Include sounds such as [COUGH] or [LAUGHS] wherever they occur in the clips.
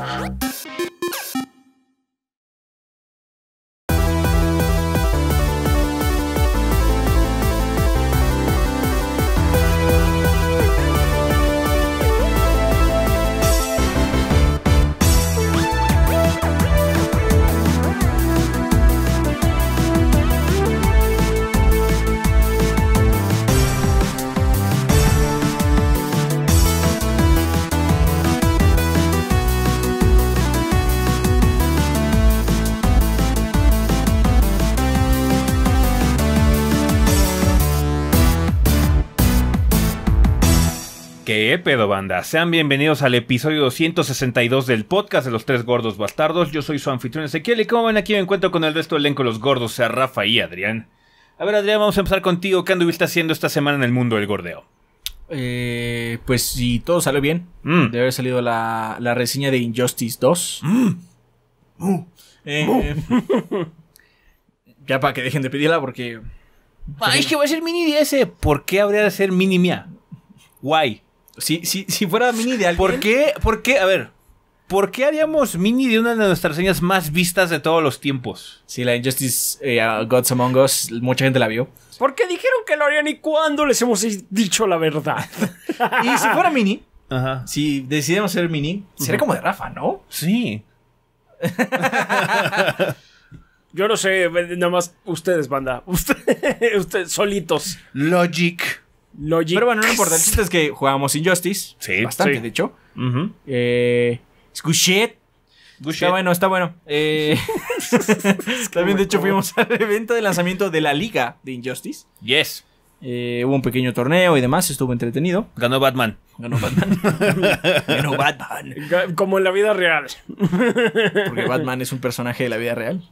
Huh? ¿Qué pedo, banda? Sean bienvenidos al episodio 262 del podcast de los tres gordos bastardos. Yo soy su anfitrión Ezequiel y como ven aquí me encuentro con el resto del elenco los gordos, sea Rafa y Adrián. A ver, Adrián, vamos a empezar contigo. ¿Qué anduviste haciendo esta semana en el mundo del gordeo? Eh, pues si todo salió bien, mm. debe haber salido la, reseña de Injustice 2. Mm. Uh. Eh, uh. [LAUGHS] ya para que dejen de pedirla porque... es que voy a ser mini DS. ¿Por qué habría de ser mini mía? Guay. Si, fuera Mini de alguien. ¿Por qué? ¿Por qué? A ver. ¿Por qué haríamos Mini de una de nuestras señas más vistas de todos los tiempos? si la Injustice eh, Gods Among Us, mucha gente la vio. ¿Por qué dijeron que lo harían y cuándo les hemos dicho la verdad. [LAUGHS] y si fuera Mini, si decidimos ser Mini, sería como de Rafa, ¿no? Sí. [LAUGHS] Yo no sé, nada más ustedes, banda. [LAUGHS] ustedes solitos. Logic. Pero bueno, no importa. El es que jugábamos Injustice. Sí. Bastante, de hecho. Eh, es Está bueno, está bueno. Eh, [LAUGHS] también, de hecho, fuimos al evento de lanzamiento de la liga de Injustice. Yes. Eh, hubo un pequeño torneo y demás, estuvo entretenido. Ganó Batman. Ganó Batman. [LAUGHS] Ganó Batman. Como en la vida real. Porque Batman es un personaje de la vida real.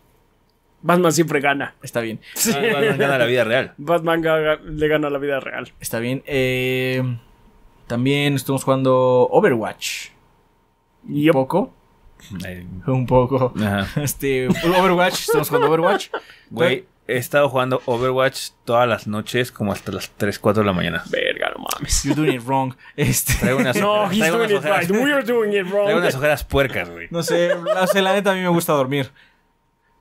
Batman siempre gana. Está bien. Ah, Batman gana la vida real. [LAUGHS] Batman le gana la vida real. Está bien. Eh, también estuvimos jugando Overwatch. Y Un poco. Un [LAUGHS] poco. Este, Overwatch, estamos jugando Overwatch. Güey, he estado jugando Overwatch todas las noches, como hasta las 3, 4 de la mañana. Verga, no mames. You're doing it wrong. Este, no, he's doing it right. We're doing it wrong. Traigo unas ojeras puercas, güey. No sé, no sé, la neta a mí me gusta dormir.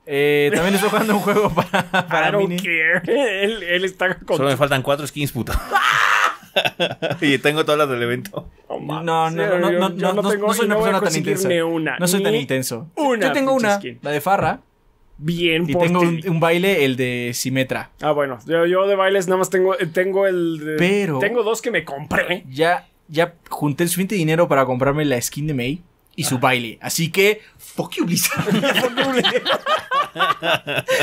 Eh, también estoy jugando un juego para, [LAUGHS] para Él, está con... Solo me faltan cuatro skins, puto. [LAUGHS] y tengo todas las del evento. no, no, no, no, no, soy una persona tan intensa. no soy tan intenso. Una Yo tengo una, skin. la de Farra. Bien, y tengo un, baile, el de Simetra. Ah, bueno, yo, de bailes nada más tengo, tengo el. De, Pero. Tengo dos que me compré. Ya, ya junté el suficiente dinero para comprarme la skin de May y su baile. Así que, fuck you, Blizzard.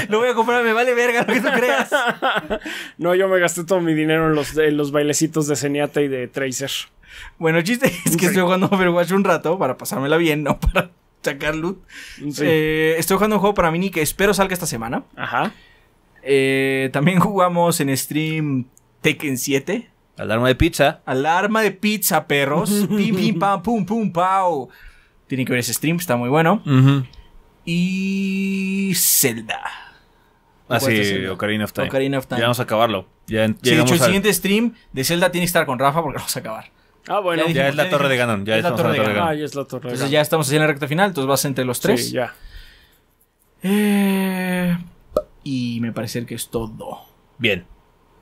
no [LAUGHS] voy a comprar, me vale verga lo que tú creas. No, yo me gasté todo mi dinero en los, en los bailecitos de Zenyatta y de Tracer. Bueno, chiste es que estoy jugando Overwatch un rato para pasármela bien, no para sacar loot. Eh, estoy jugando un juego para mini que espero salga esta semana. Ajá. Eh, también jugamos en stream Tekken 7. Alarma de pizza. Alarma de pizza, perros. [LAUGHS] pim, pim, pam, pum, pum, pau. Tiene que ver ese stream, está muy bueno. Y Zelda. Ah, sí, Ocarina of Time. Ya vamos a acabarlo. Ya el siguiente stream de Zelda tiene que estar con Rafa porque vamos a acabar. Ah, bueno. Ya, es la torre de Ganon. Ah, ya es la torre de Ganon. Entonces ya estamos haciendo la recta final, entonces vas entre los tres. Sí, ya. Eh, y me parece que es todo. Bien.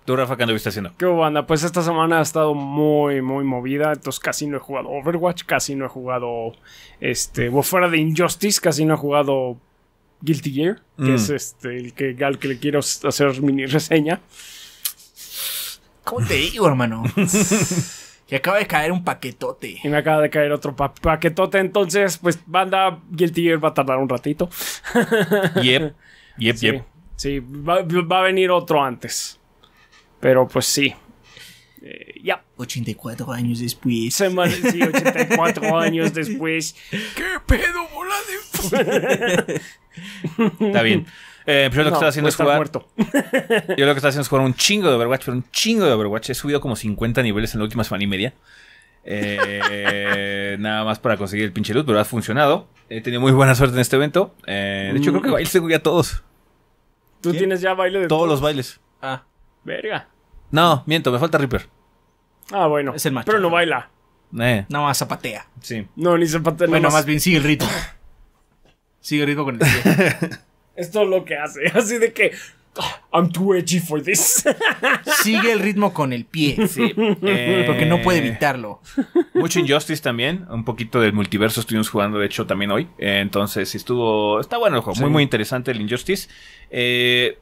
Tú, Rafa, ¿qué viste haciendo? ¿Qué banda? Pues esta semana ha estado muy, muy movida. Entonces casi no he jugado Overwatch, casi no he jugado. Este. O fuera de Injustice, casi no he jugado Guilty Gear, que mm. es este, el que, que le quiero hacer mini reseña. ¿Cómo te digo, hermano? Y [LAUGHS] acaba de caer un paquetote. Y me acaba de caer otro paquetote, entonces, pues, banda, Guilty Gear va a tardar un ratito. yep, yep, [LAUGHS] sí, yep. Sí, va, a venir otro antes. Pero pues sí. Eh, ya. 84 años después. sí, 84 [LAUGHS] años después. ¿Qué pedo, bola de... [LAUGHS] Está bien. Eh, pero yo lo que estaba haciendo es jugar. [LAUGHS] yo lo que está haciendo es jugar un chingo de Overwatch, pero un chingo de Overwatch. He subido como 50 niveles en la última semana y media. Eh, nada más para conseguir el pinche loot, pero ha funcionado. He tenido muy buena suerte en este evento. Eh, de hecho, creo que mm. bailes tengo ya todos. ¿Tú tienes ya baile de todos? los bailes. Ah. Verga. No, miento, me falta Reaper. Ah, bueno. Es el macho. Pero no baila. Eh. No, Nada zapatea. Sí. No, ni zapatea. Bueno, más... bien sigue el ritmo. Sigue el ritmo con el pie. Esto [LAUGHS] es lo que hace. [LAUGHS] Así de que. Ah, I'm too edgy for this. [LAUGHS] Sigue el ritmo con el pie. Sí. Eh. Porque no puede evitarlo. Mucho Injustice también. Un poquito del multiverso estuvimos jugando, de hecho, también hoy. Eh, entonces, estuvo. Está bueno el juego. Muy, muy interesante el Injustice. Eh,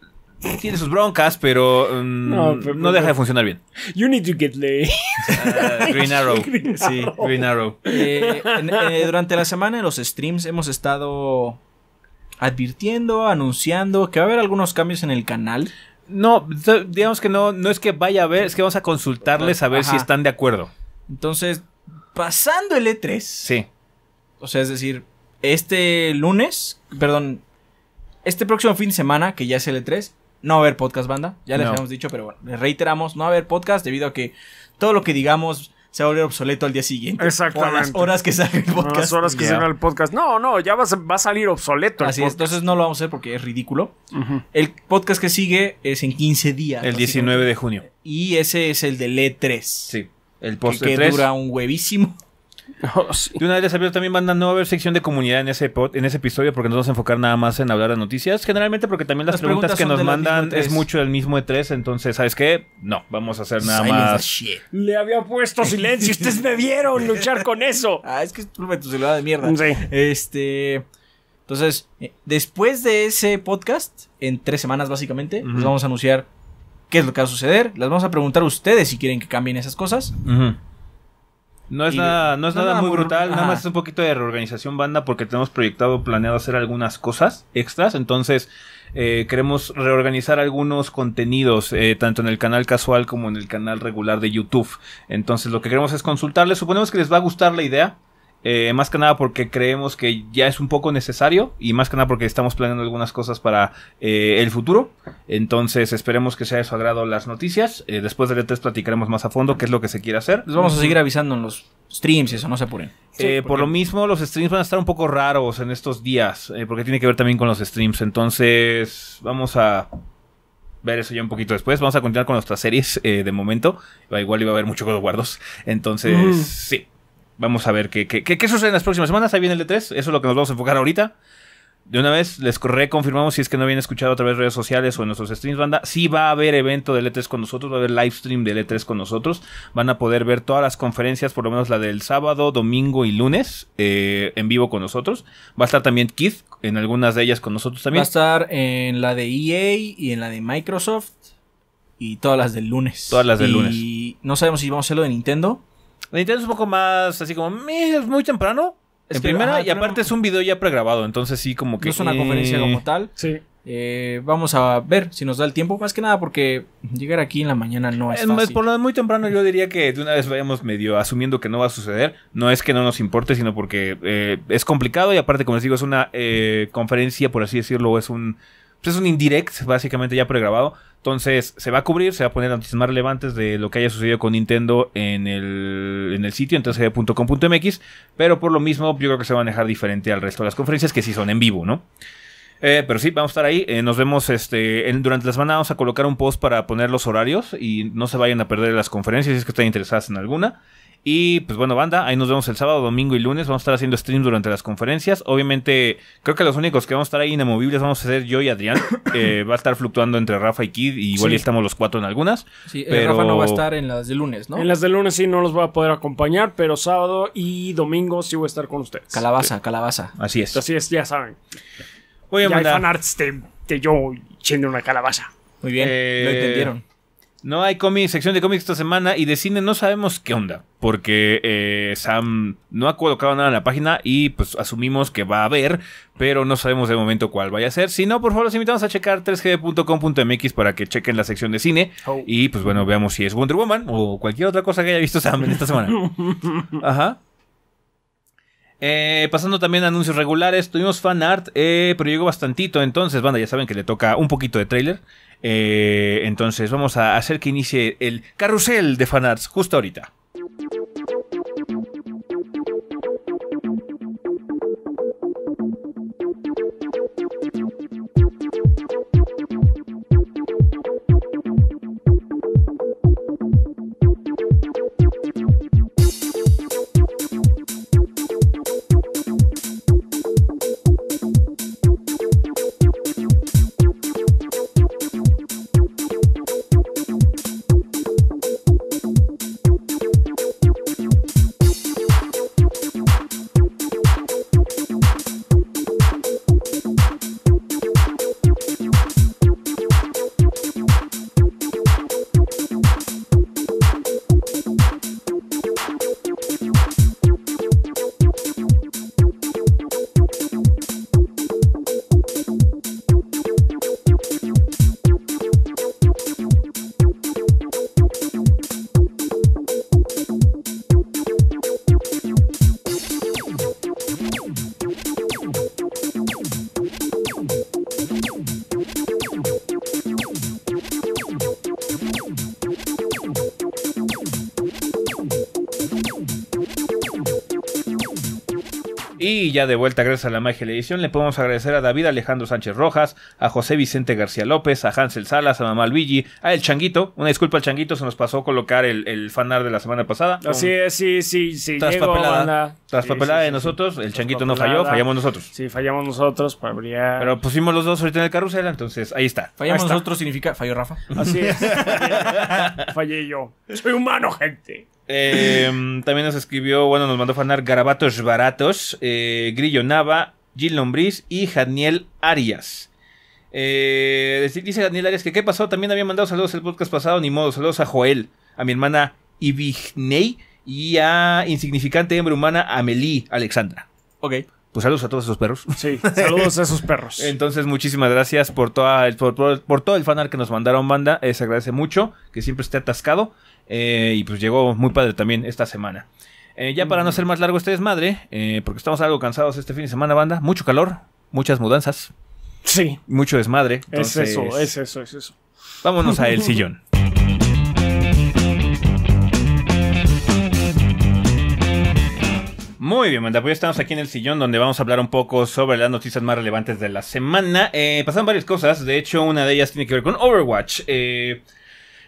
tiene sus broncas, pero, mm, no, deja de funcionar bien. You need to get laid. Ah, Green Arrow. [LAUGHS] sí, Green Arrow. Eh, eh, durante la semana en los streams hemos estado advirtiendo, anunciando que va a haber algunos cambios en el canal. No, digamos que no, no es que vaya a haber, es que vamos a consultarles a ver si están de acuerdo. Entonces, pasando el E3. Sí. O sea, es decir, este lunes, perdón, este próximo fin de semana, que ya es el E3, no va a haber podcast, banda. Ya les hemos habíamos dicho, pero bueno, les reiteramos, no va a haber podcast debido a que todo lo que digamos se va a volver obsoleto al día siguiente. Exactamente. las horas que sale el podcast. No, no, ya va, a salir obsoleto. Así es, entonces no lo vamos a hacer porque es ridículo. El podcast que sigue es en 15 días. El 19 de junio. Y ese es el de E3. Sí. El post que, e dura un huevísimo. Y [LAUGHS] oh, De una vez les también, mandan no haber sección de comunidad en ese, en ese episodio porque nos vamos a enfocar nada más en hablar de noticias. Generalmente porque también las, preguntas, que nos mandan es mucho el mismo de 3 entonces, ¿sabes qué? No, vamos a hacer nada más. Le había puesto silencio, ustedes me vieron luchar con eso. [LAUGHS] Ah, es que es tu celular de mierda. Sí. Este... Entonces, eh, después de ese podcast, en tres semanas básicamente, les vamos a anunciar qué es lo que va a suceder. las vamos a preguntar a ustedes si quieren que cambien esas cosas. No es nada, no es muy brutal, nada más es un poquito de reorganización banda porque tenemos proyectado, planeado hacer algunas cosas extras, entonces eh, queremos reorganizar algunos contenidos, eh, tanto en el canal casual como en el canal regular de YouTube. Entonces lo que queremos es consultarles, suponemos que les va a gustar la idea, eh, más que nada porque creemos que ya es un poco necesario y más que nada porque estamos planeando algunas cosas para eh, el futuro. Entonces esperemos que sea de su agrado las noticias. Eh, después del E3 platicaremos más a fondo qué es lo que se quiere hacer. Les vamos a seguir avisando en los streams, eso no se apuren. por lo mismo, los streams van a estar un poco raros en estos días porque tiene que ver también con los streams. Entonces vamos a ver eso ya un poquito después. Vamos a continuar con nuestras series de momento. Igual iba a haber mucho guardos Entonces, sí vamos a ver qué, sucede en las próximas semanas. Ahí viene el E3, eso es lo que nos vamos a enfocar ahorita. De una vez les reconfirmamos si es que no habían escuchado a través de redes sociales o en nuestros streams, banda. Sí va a haber evento de E3 con nosotros, va a haber live stream de E3 con nosotros. Van a poder ver todas las conferencias, por lo menos la del sábado, domingo y lunes, eh, en vivo con nosotros. Va a estar también Keith en algunas de ellas con nosotros también. Va a estar en la de EA y en la de Microsoft y todas las del lunes. Todas las del lunes. Y no sabemos si vamos a hacerlo de Nintendo. La Nintendo es un poco más así como, es muy temprano. Es en primera, y aparte es un video ya pregrabado, entonces sí, como que. No es una eh, conferencia como tal. Sí. Eh, vamos a ver si nos da el tiempo, más que nada porque llegar aquí en la mañana no es, Por lo muy temprano yo diría que de una vez vayamos medio asumiendo que no va a suceder. No es que no nos importe, sino porque eh, es complicado y aparte, como les digo, es una conferencia, por así decirlo, es un pues es un indirect, básicamente ya pregrabado. Entonces se va a cubrir, se va a poner noticias más relevantes de lo que haya sucedido con Nintendo en el, en el sitio, en Pero por lo mismo, yo creo que se va a manejar diferente al resto de las conferencias que sí son en vivo, ¿no? Eh, pero sí, vamos a estar ahí. Eh, nos vemos este, durante la semana. Vamos a colocar un post para poner los horarios y no se vayan a perder las conferencias si es que están interesadas en alguna. Y pues bueno, banda, ahí nos vemos el sábado, domingo y lunes. Vamos a estar haciendo streams durante las conferencias. Obviamente, creo que los únicos que vamos a estar ahí inamovibles vamos a ser yo y Adrián. [COUGHS] Eh, va a estar fluctuando entre Rafa y Kid. Y igual estamos los cuatro en algunas. Sí, pero... Rafa no va a estar en las de lunes, ¿no? En las de lunes sí no los va a poder acompañar, pero sábado y domingo sí voy a estar con ustedes. Calabaza, calabaza. Así es. Así es, ya saben. Oye, ya yo echando una calabaza. Muy bien, lo eh, entendieron. No hay cómic, sección de cómics esta semana y de cine no sabemos qué onda, porque eh, Sam no ha colocado nada en la página y pues asumimos que va a haber, pero no sabemos de momento cuál vaya a ser. Si no, por favor, los invitamos a checar 3g.com.mx para que chequen la sección de cine oh. y pues bueno, veamos si es Wonder Woman o cualquier otra cosa que haya visto Sam en esta semana. [LAUGHS] Ajá. Eh, pasando también a anuncios regulares, tuvimos fan art, eh, pero llegó bastantito, entonces, banda, ya saben que le toca un poquito de trailer. Eh, entonces vamos a hacer que inicie el carrusel de fanarts justo ahorita. Thank you. Y ya de vuelta, gracias a la magia de la edición, le podemos agradecer a David Alejandro Sánchez Rojas, a José Vicente García López, a Hansel Salas, a Mamá Luigi, a El Changuito. Una disculpa al Changuito, se nos pasó colocar el, el fanar de la semana pasada. Así es, sí, sí, sí. tras papelada tras papelada de nosotros, el Changuito no falló, fallamos nosotros. Sí, fallamos nosotros, habría... Pero pusimos los dos ahorita en el carrusel, entonces ahí está. Fallamos nosotros significa falló Rafa. Así es. [LAUGHS] fallé yo. Soy humano, gente. Em, también nos escribió, bueno, nos mandó fanar Garabatos Baratos, eh, Grillo Nava, Gil Lombriz y Janiel Arias. Eh, dice Janiel Arias que qué pasó, también había mandado saludos el podcast pasado, ni modo, saludos a Joel, a mi hermana Ibigney y a insignificante hembra humana Amelie Alexandra. Ok. Pues saludos a todos esos perros. Sí, saludos a esos perros. [LAUGHS] Entonces, muchísimas gracias por, toda el, por, todo el fanar que nos mandaron, banda. Les eh, agradece mucho que siempre esté atascado. Eh, y pues llegó muy padre también esta semana. Eh, ya para no ser más largo este desmadre, eh, porque estamos algo cansados este fin de semana, banda. Mucho calor, muchas mudanzas. Sí. Mucho desmadre. es eso, es eso, es eso. Vámonos a El Sillón. [LAUGHS] Muy bien, banda. Pues ya estamos aquí en el sillón donde vamos a hablar un poco sobre las noticias más relevantes de la semana. pasan pasaron varias cosas. De hecho, una de ellas tiene que ver con Overwatch. Eh,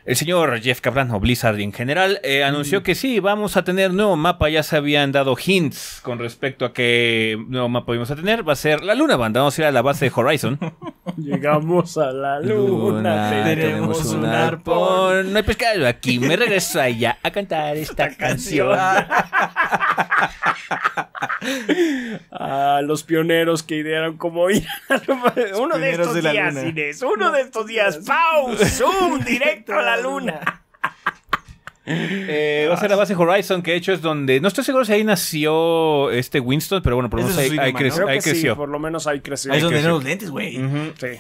el señor Jeff Cabrano, Blizzard en general, eh, anunció mm. que sí, vamos a tener nuevo mapa. Ya se habían dado hints con respecto a qué nuevo mapa vamos a tener. Va a ser la luna, banda. Vamos a ir a la base de Horizon. [LAUGHS] Llegamos a la luna, tenemos, tenemos un arpón. No hay pescado aquí, me regreso allá a cantar esta canción. [LAUGHS] a los pioneros que idearon cómo ir. uno de estos días, Inés, uno de estos días. ¡Pau! ¡Zoom! [LAUGHS] ¡Directo a la luna! Eh, va a ser la base Horizon, que de hecho es donde. No estoy seguro si ahí nació este Winston, pero bueno, por lo menos ahí, sí, creció. por lo menos ahí creció. Ahí es donde creció. los lentes, güey. Sí.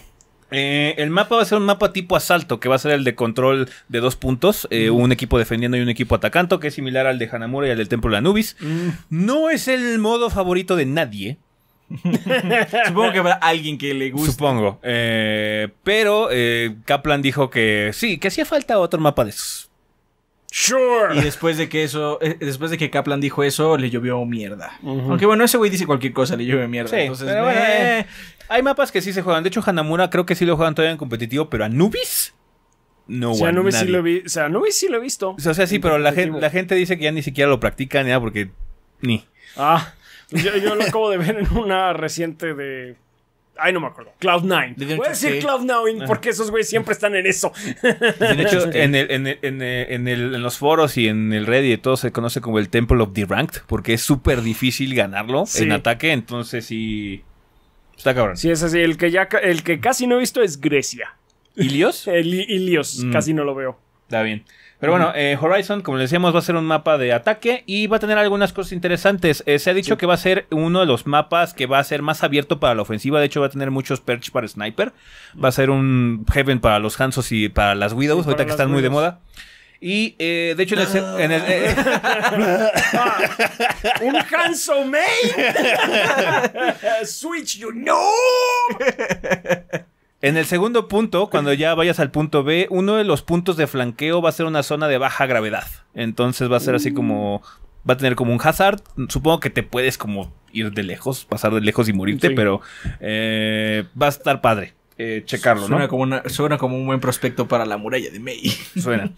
Eh, el mapa va a ser un mapa tipo asalto, que va a ser el de control de dos puntos, eh, un equipo defendiendo y un equipo atacando, que es similar al de Hanamura y al del Templo de Anubis. Mm. No es el modo favorito de nadie. [LAUGHS] Supongo que habrá alguien que le guste. Supongo. Eh, pero Kaplan dijo que sí, que hacía falta otro mapa de esos. Sure. Y después de que eso, después de que Kaplan dijo eso, le llovió mierda. Aunque bueno, ese güey dice cualquier cosa, le llovió mierda. Hay mapas que sí se juegan. De hecho, Hanamura creo que sí lo juegan todavía en competitivo, pero Anubis. No, o sea, Anubis, sí lo o sea, Anubis sí lo he visto. O sea, sí, pero la gente, dice que ya ni siquiera lo practican, ya, porque ni. Ah, pues yo, lo acabo de ver en una reciente de Ay, no me acuerdo. Cloud9. Voy a decir Cloud9 ah. porque esos güeyes siempre están en eso. De hecho, [LAUGHS] en, el, en, el, en, el, en, los foros y en el Reddit todo se conoce como el Temple of the Ranked porque es súper difícil ganarlo en ataque. Entonces, sí. Está cabrón. Sí, es así. El que, ya, el que casi no he visto es Grecia. ¿Ilios? [LAUGHS] El Ilios, mm. casi no lo veo. Está bien. Pero bueno, eh, Horizon, como les decíamos, va a ser un mapa de ataque y va a tener algunas cosas interesantes. Eh, se ha dicho que va a ser uno de los mapas que va a ser más abierto para la ofensiva. De hecho, va a tener muchos perch para sniper. Va a ser un heaven para los Hansos y para las Widows, ahorita que están muy de moda. Y eh, de hecho, en el. Eh, [LAUGHS] ¡Un Hanso [LAUGHS] ¡Switch, you know! En el segundo punto, cuando ya vayas al punto B, uno de los puntos de flanqueo va a ser una zona de baja gravedad. Entonces va a ser así mm. como. Va a tener como un hazard. Supongo que te puedes como ir de lejos, pasar de lejos y morirte, pero eh, va a estar padre. checarlo, Como suena como un buen prospecto para la muralla de May. Suena.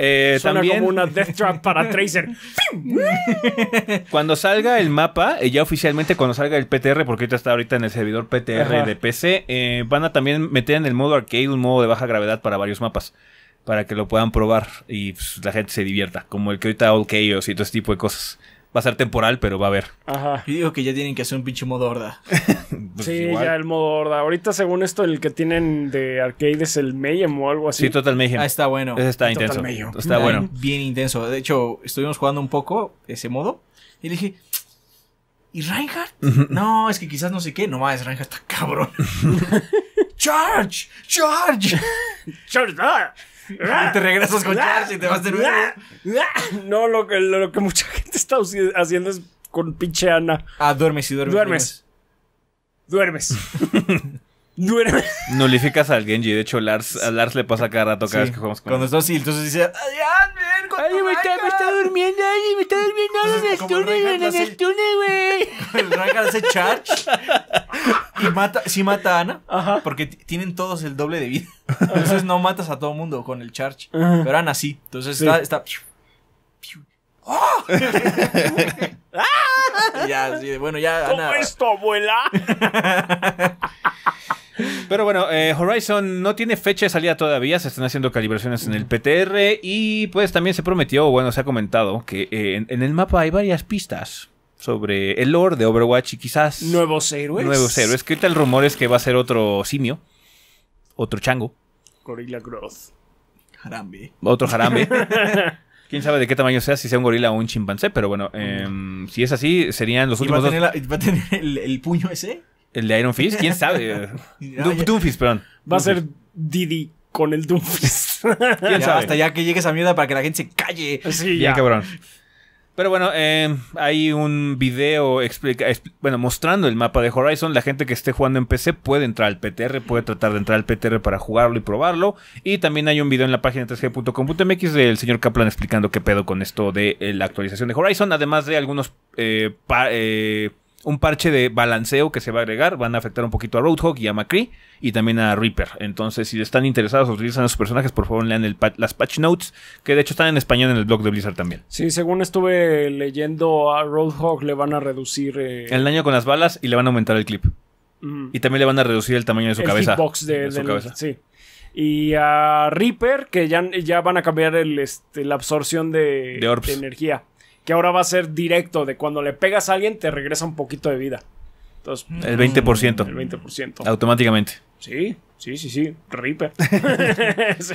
Eh, también... como una Death Trap para Tracer. [LAUGHS] cuando salga el mapa, eh, ya oficialmente cuando salga el PTR, porque ahorita está ahorita en el servidor PTR de PC, eh, van a también meter en el modo arcade un modo de baja gravedad para varios mapas. Para que lo puedan probar y pues, la gente se divierta. Como el que ahorita All Chaos y todo ese tipo de cosas va a ser temporal, pero va a haber. Ajá. digo que ya tienen que hacer un pinche modo horda. [LAUGHS] Pues sí, ya el modo horda. Ahorita, según esto, el que tienen de arcade es el Mayhem o algo así. Sí, Total Mayhem. Ah, está bueno. Ese está intenso. Está bueno. Bien intenso. De hecho, estuvimos jugando un poco ese modo y le dije. ¿Y Reinhardt? No, es que quizás no sé qué. No más, Reinhardt está cabrón. [LAUGHS] [LAUGHS] ¡Charge! ¡Charge! ¡Charge! Ah. Ah, y te regresas con Charles y te vas de nuevo. No, lo que, lo, que mucha gente está haciendo es con pinche Ana. Ah, duermes y Duermes. Duermes. duermes. [LAUGHS] duerme. Nulificas al Genji. De hecho, Lars, a Lars le pasa cada rato cada vez que jugamos con Cuando él. está así, entonces dice: ay ven! ay, me está, durmiendo, ay, me está durmiendo en el túnel, en el túnel, güey. El [LAUGHS] hace charge. Y mata, sí mata a Ana. Ajá. Porque tienen todos el doble de vida. Entonces no matas a todo mundo con el charge. Pero Ana sí. Entonces está. ¡Ah! [LAUGHS] ya, bueno, ya. ¿Cómo Ana... esto, abuela? [LAUGHS] Pero bueno, eh, Horizon no tiene fecha de salida todavía, se están haciendo calibraciones en el PTR y pues también se prometió, bueno, se ha comentado que eh, en, el mapa hay varias pistas sobre el lore de Overwatch y quizás... Nuevos héroes. Nuevos héroes, que ahorita el rumor es que va a ser otro simio, otro chango. Gorilla Cross. Jarambe. Otro jarambe. [LAUGHS] Quién sabe de qué tamaño sea, si sea un gorila o un chimpancé, pero bueno, em, si es así, serían los últimos. Va a tener, ¿va a tener el, puño ese? ¿El de Iron Fist? ¿Quién sabe? [LAUGHS] perdón. Va a ser Didi con el Doomfist. [LAUGHS] Hasta ya que llegue esa mierda para que la gente se calle. Bien, cabrón. Pero bueno, eh, hay un video bueno, mostrando el mapa de Horizon. La gente que esté jugando en PC puede entrar al PTR, puede tratar de entrar al PTR para jugarlo y probarlo. Y también hay un video en la página 3g.com.mx del señor Kaplan explicando qué pedo con esto de eh, la actualización de Horizon, además de algunos eh, eh un parche de balanceo que se va a agregar. Van a afectar un poquito a Roadhog y a McCree y también a Reaper. Entonces, si están interesados o utilizan a sus personajes, por favor lean las patch notes, que de hecho están en español en el blog de Blizzard también. Sí, según estuve leyendo, a Roadhog le van a reducir eh, el daño con las balas y le van a aumentar el clip. Y también le van a reducir el tamaño de su cabeza. de, su cabeza. Sí. Y a Reaper, que ya, van a cambiar el, este, la absorción de energía que ahora va a ser directo, de cuando le pegas a alguien te regresa un poquito de vida. el 20%. El 20%. Automáticamente. Sí, sí, sí, sí. Reaper. [LAUGHS] sí.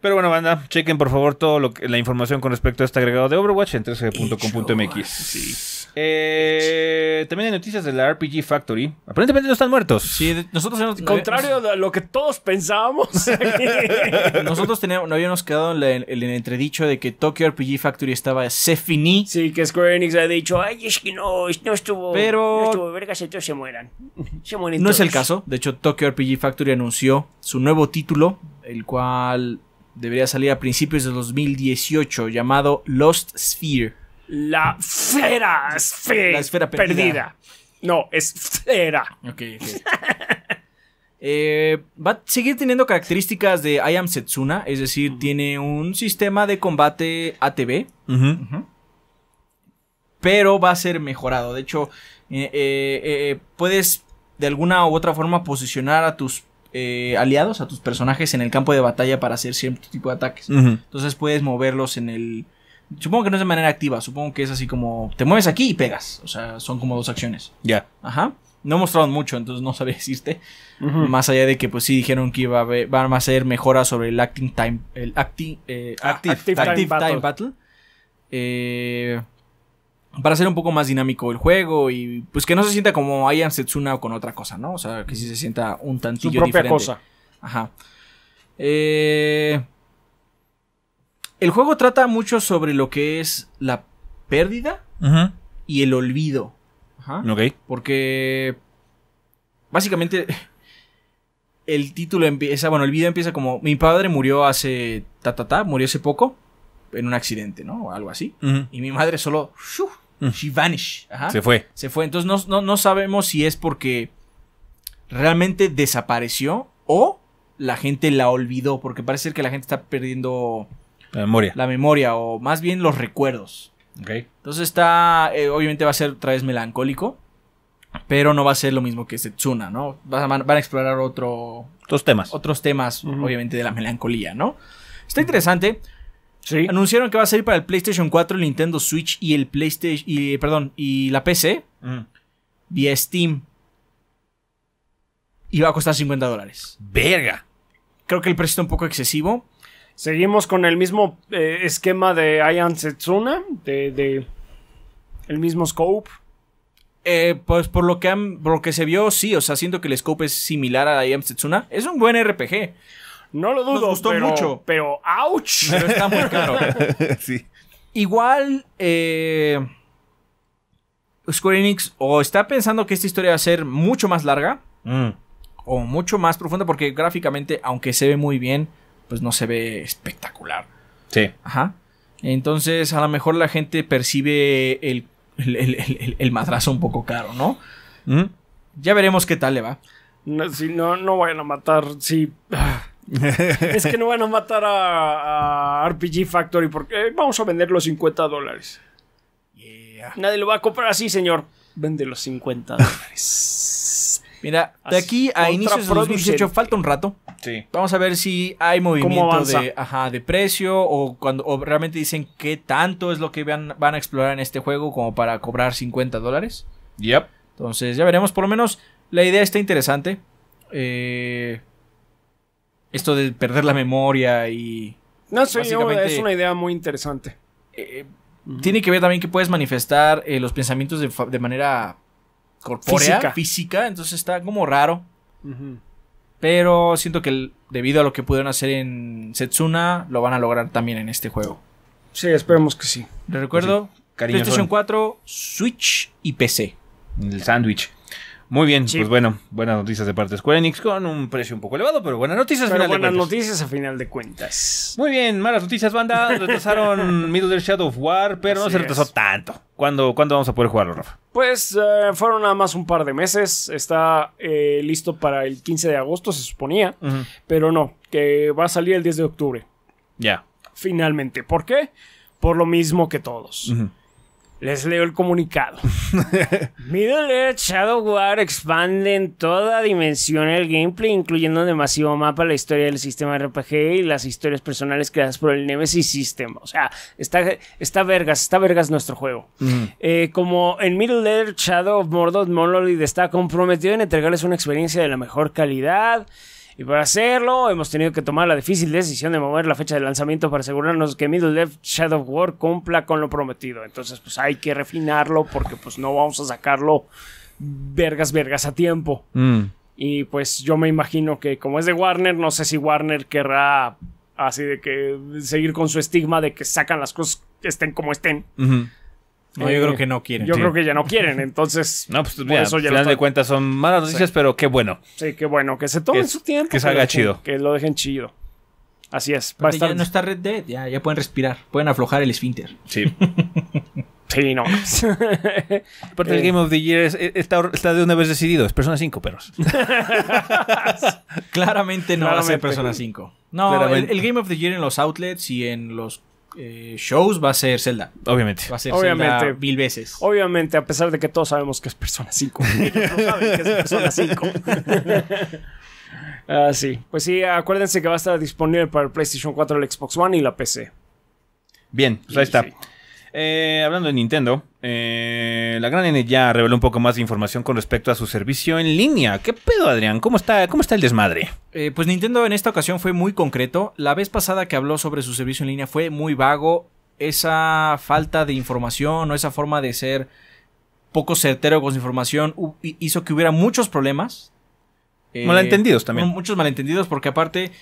Pero bueno, banda, chequen por favor todo lo la información con respecto a este agregado de Overwatch en 13.com.mx. Sí. Eh, también hay noticias de la RPG Factory. Aparentemente no están muertos. Sí, nosotros Contrario a lo que todos pensábamos. [LAUGHS] nosotros teníamos, no habíamos quedado en, el entredicho de que Tokyo RPG Factory estaba se finí. Sí, que Square Enix ha dicho, ay, es que no, no estuvo. Pero. No estuvo vergas, se mueran. [LAUGHS] No es el caso. De hecho, Tokyo RPG Factory anunció su nuevo título, el cual debería salir a principios de 2018, llamado Lost Sphere. La esfera, la esfera perdida. No, esfera. Ok, [LAUGHS] eh, va a seguir teniendo características de I Am Setsuna, es decir, tiene un sistema de combate ATV. Pero va a ser mejorado. De hecho, eh, eh, puedes de alguna u otra forma posicionar a tus eh, aliados, a tus personajes en el campo de batalla para hacer cierto tipo de ataques. Entonces puedes moverlos en el... Supongo que no es de manera activa, supongo que es así como te mueves aquí y pegas. O sea, son como dos acciones. Ya. Ajá. No mostraron mucho, entonces no [LAUGHS] sabía decirte. Más allá de que pues sí dijeron que iba a haber, van a hacer mejoras sobre el acting time. El acting, eh, ah, active, Time, Battle. battle. Eh, para hacer un poco más dinámico el juego y pues que no se sienta como Ayan Setsuna o con otra cosa, ¿no? O sea, que sí se sienta un tantillo Su propia cosa. Ajá. Eh, el juego trata mucho sobre lo que es la pérdida y el olvido. Ajá. Ok. Porque básicamente [LAUGHS] el título empieza, bueno, el video empieza como mi padre murió hace ta ta ta, murió hace poco en un accidente, ¿no? O algo así. Y mi madre solo, mm. she vanished. Se fue. Se fue. Entonces no, sabemos si es porque realmente desapareció o la gente la olvidó, porque parece que la gente está perdiendo la memoria. La memoria, o más bien los recuerdos. Okay. Entonces está, eh, obviamente va a ser otra vez melancólico, pero no va a ser lo mismo que Setsuna, ¿no? Van a, explorar otro, otros temas. Otros temas, obviamente, de la melancolía, ¿no? Está interesante. Sí. Anunciaron que va a salir para el PlayStation 4, el Nintendo Switch y el PlayStation. Y, eh, perdón, y la PC. Mm. Vía Steam. Y va a costar 50 dólares. Verga. Creo que el precio está un poco excesivo. Seguimos con el mismo eh, esquema de Ayan Setsuna, de, el mismo scope. Eh, pues por lo, que que se vio, sí, o sea, siento que el scope es similar a Ayan Setsuna. Es un buen RPG. No lo dudo. Nos gustó pero, mucho. Pero, ¡ouch! Pero está muy caro. [LAUGHS] sí. Igual, eh, Square Enix o está pensando que esta historia va a ser mucho más larga mm. o mucho más profunda porque gráficamente, aunque se ve muy bien, pues no se ve espectacular. Sí. Ajá. Entonces, a lo mejor la gente percibe el, el, madrazo un poco caro, ¿no? Mm. Ya veremos qué tal le va. si no, no vayan a matar, sí... [LAUGHS] es que no van a matar a, RPG Factory porque eh, vamos a vender los 50 dólares. Nadie lo va a comprar así, señor. Vende los 50 dólares. [LAUGHS] Mira, de aquí a inicios de 2018 falta un rato. Sí. Vamos a ver si hay movimiento de, precio o cuando realmente dicen qué tanto es lo que van, van a explorar en este juego como para cobrar 50 dólares. Yep. Entonces ya veremos, por lo menos la idea está interesante. Eh, esto de perder la memoria y... No sé, es una idea muy interesante. Eh, eh, tiene que ver también que puedes manifestar eh, los pensamientos de, manera corpórea, física. entonces está como raro. Pero siento que debido a lo que pudieron hacer en Setsuna, lo van a lograr también en este juego. Sí, esperemos que sí. Le recuerdo, pues PlayStation 4, Switch y PC. El sándwich. Muy bien, pues bueno, buenas noticias de parte de Square Enix con un precio un poco elevado, pero buenas noticias a final buenas noticias a final de cuentas. Muy bien, malas noticias, banda. [LAUGHS] Retrasaron Middle Shadow of War, pero no se retrasó tanto. ¿Cuándo, vamos a poder jugarlo, Rafa? Pues eh, fueron nada más un par de meses. Está eh, listo para el 15 de agosto, se suponía. Pero no, que va a salir el 10 de octubre. Ya. Finalmente. ¿Por qué? Por lo mismo que todos. Les leo el comunicado. Middle [LAUGHS] Earth Shadow War expande en toda dimensión el gameplay, incluyendo de masivo mapa la historia del sistema RPG y las historias personales creadas por el Nemesis System. O sea, está, está vergas, está vergas nuestro juego. Eh, como en Middle Earth Shadow of Mordor Monolith está comprometido en entregarles una experiencia de la mejor calidad. Y para hacerlo, hemos tenido que tomar la difícil decisión de mover la fecha de lanzamiento para asegurarnos que Middle Earth Shadow War cumpla con lo prometido. Entonces, pues hay que refinarlo porque pues no vamos a sacarlo vergas, vergas a tiempo. Mm. Y pues yo me imagino que como es de Warner, no sé si Warner querrá así de que seguir con su estigma de que sacan las cosas estén como estén. No, yo eh, creo que no quieren. Yo creo que ya no quieren, entonces. [LAUGHS] No, pues mira, eso ya final de cuentas son malas noticias, pero qué bueno. Sí, qué bueno, que se tomen su tiempo. Que salga que chido. que lo dejen chido. Así es. Va Ya no está Red Dead, ya, pueden respirar, pueden aflojar el esfínter. Sí. [LAUGHS] Sí, no. [LAUGHS] Aparte, el eh. Game of the Year está, de una vez decidido. Es Persona 5, perros. Claramente no va a ser Persona 5. No, el, Game of the Year en los outlets y en los eh, shows va a ser Zelda. Obviamente. Va a ser mil veces. Obviamente, a pesar de que todos sabemos que es Persona 5. [LAUGHS] saben que es Persona 5. [LAUGHS] Ah, pues sí, acuérdense que va a estar disponible para el PlayStation 4, el Xbox One y la PC. Bien, pues ahí está. Eh, hablando de Nintendo, eh, la Gran N ya reveló un poco más de información con respecto a su servicio en línea. ¿Qué pedo, Adrián? ¿Cómo está, cómo está el desmadre? Eh, pues Nintendo en esta ocasión fue muy concreto. La vez pasada que habló sobre su servicio en línea fue muy vago. Esa falta de información o esa forma de ser poco certero con su información hizo que hubiera muchos problemas. Eh, malentendidos también. Muchos malentendidos porque aparte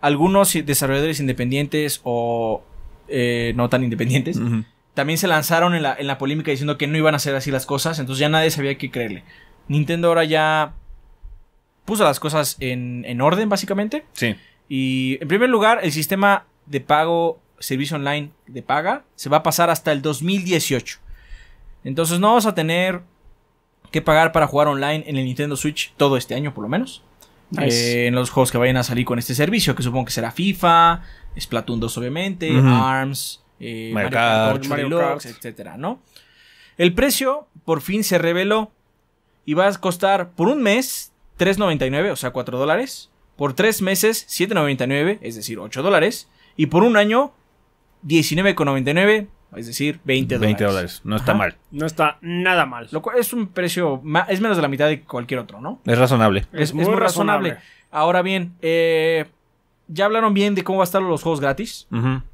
algunos desarrolladores independientes o no tan independientes también se lanzaron en la, polémica diciendo que no iban a hacer así las cosas, entonces ya nadie sabía qué creerle. Nintendo ahora ya puso las cosas en, orden, básicamente. Sí. Y en primer lugar, el sistema de pago, servicio online de paga, se va a pasar hasta el 2018. Entonces no vas a tener que pagar para jugar online en el Nintendo Switch todo este año, por lo menos. Eh, en los juegos que vayan a salir con este servicio, que supongo que será FIFA, Splatoon 2 obviamente, ARMS, eh, Mario, Kart, etcétera, ¿no? El precio por fin se reveló y va a costar por un mes 3.99, o sea, 4 dólares. Por 3 meses 7.99, es decir, 8 dólares. Y por un año 19.99, es decir, 20 dólares. dólares, no está mal. No está nada mal. Lo es un precio, es menos de la mitad de cualquier otro, ¿no? Es razonable. Es, muy, razonable. Ahora bien, eh, ya hablaron bien de cómo va a estar los juegos gratis. Ajá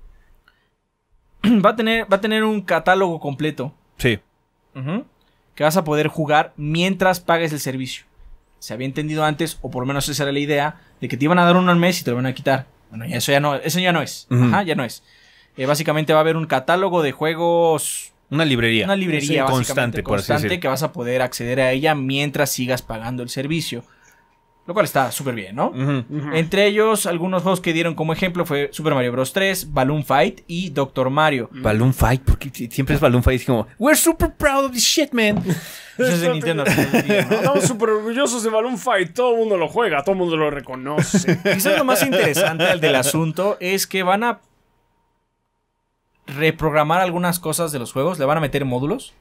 [CLEARS THROAT] va a tener, va a tener un catálogo completo. Sí. que vas a poder jugar mientras pagues el servicio. Se había entendido antes, o por lo menos esa era la idea, de que te iban a dar uno al mes y te lo van a quitar. Bueno, eso ya no, eso ya no es. Ajá, ya no es. Eh, básicamente va a haber un catálogo de juegos. Una librería. Una librería constante, constante que vas a poder acceder a ella mientras sigas pagando el servicio. Lo cual está súper bien, ¿no? Entre ellos, algunos juegos que dieron como ejemplo fue Super Mario Bros. 3, Balloon Fight y Doctor Mario. Mm. Balloon Fight, porque siempre es Balloon Fight. Es como, we're super proud of this shit, man. Eso [LAUGHS] es Estamos súper orgullosos de Balloon Fight. Todo el mundo lo juega, todo el mundo lo reconoce. [LAUGHS] Quizás lo más interesante del asunto es que van a reprogramar algunas cosas de los juegos. Le van a meter módulos.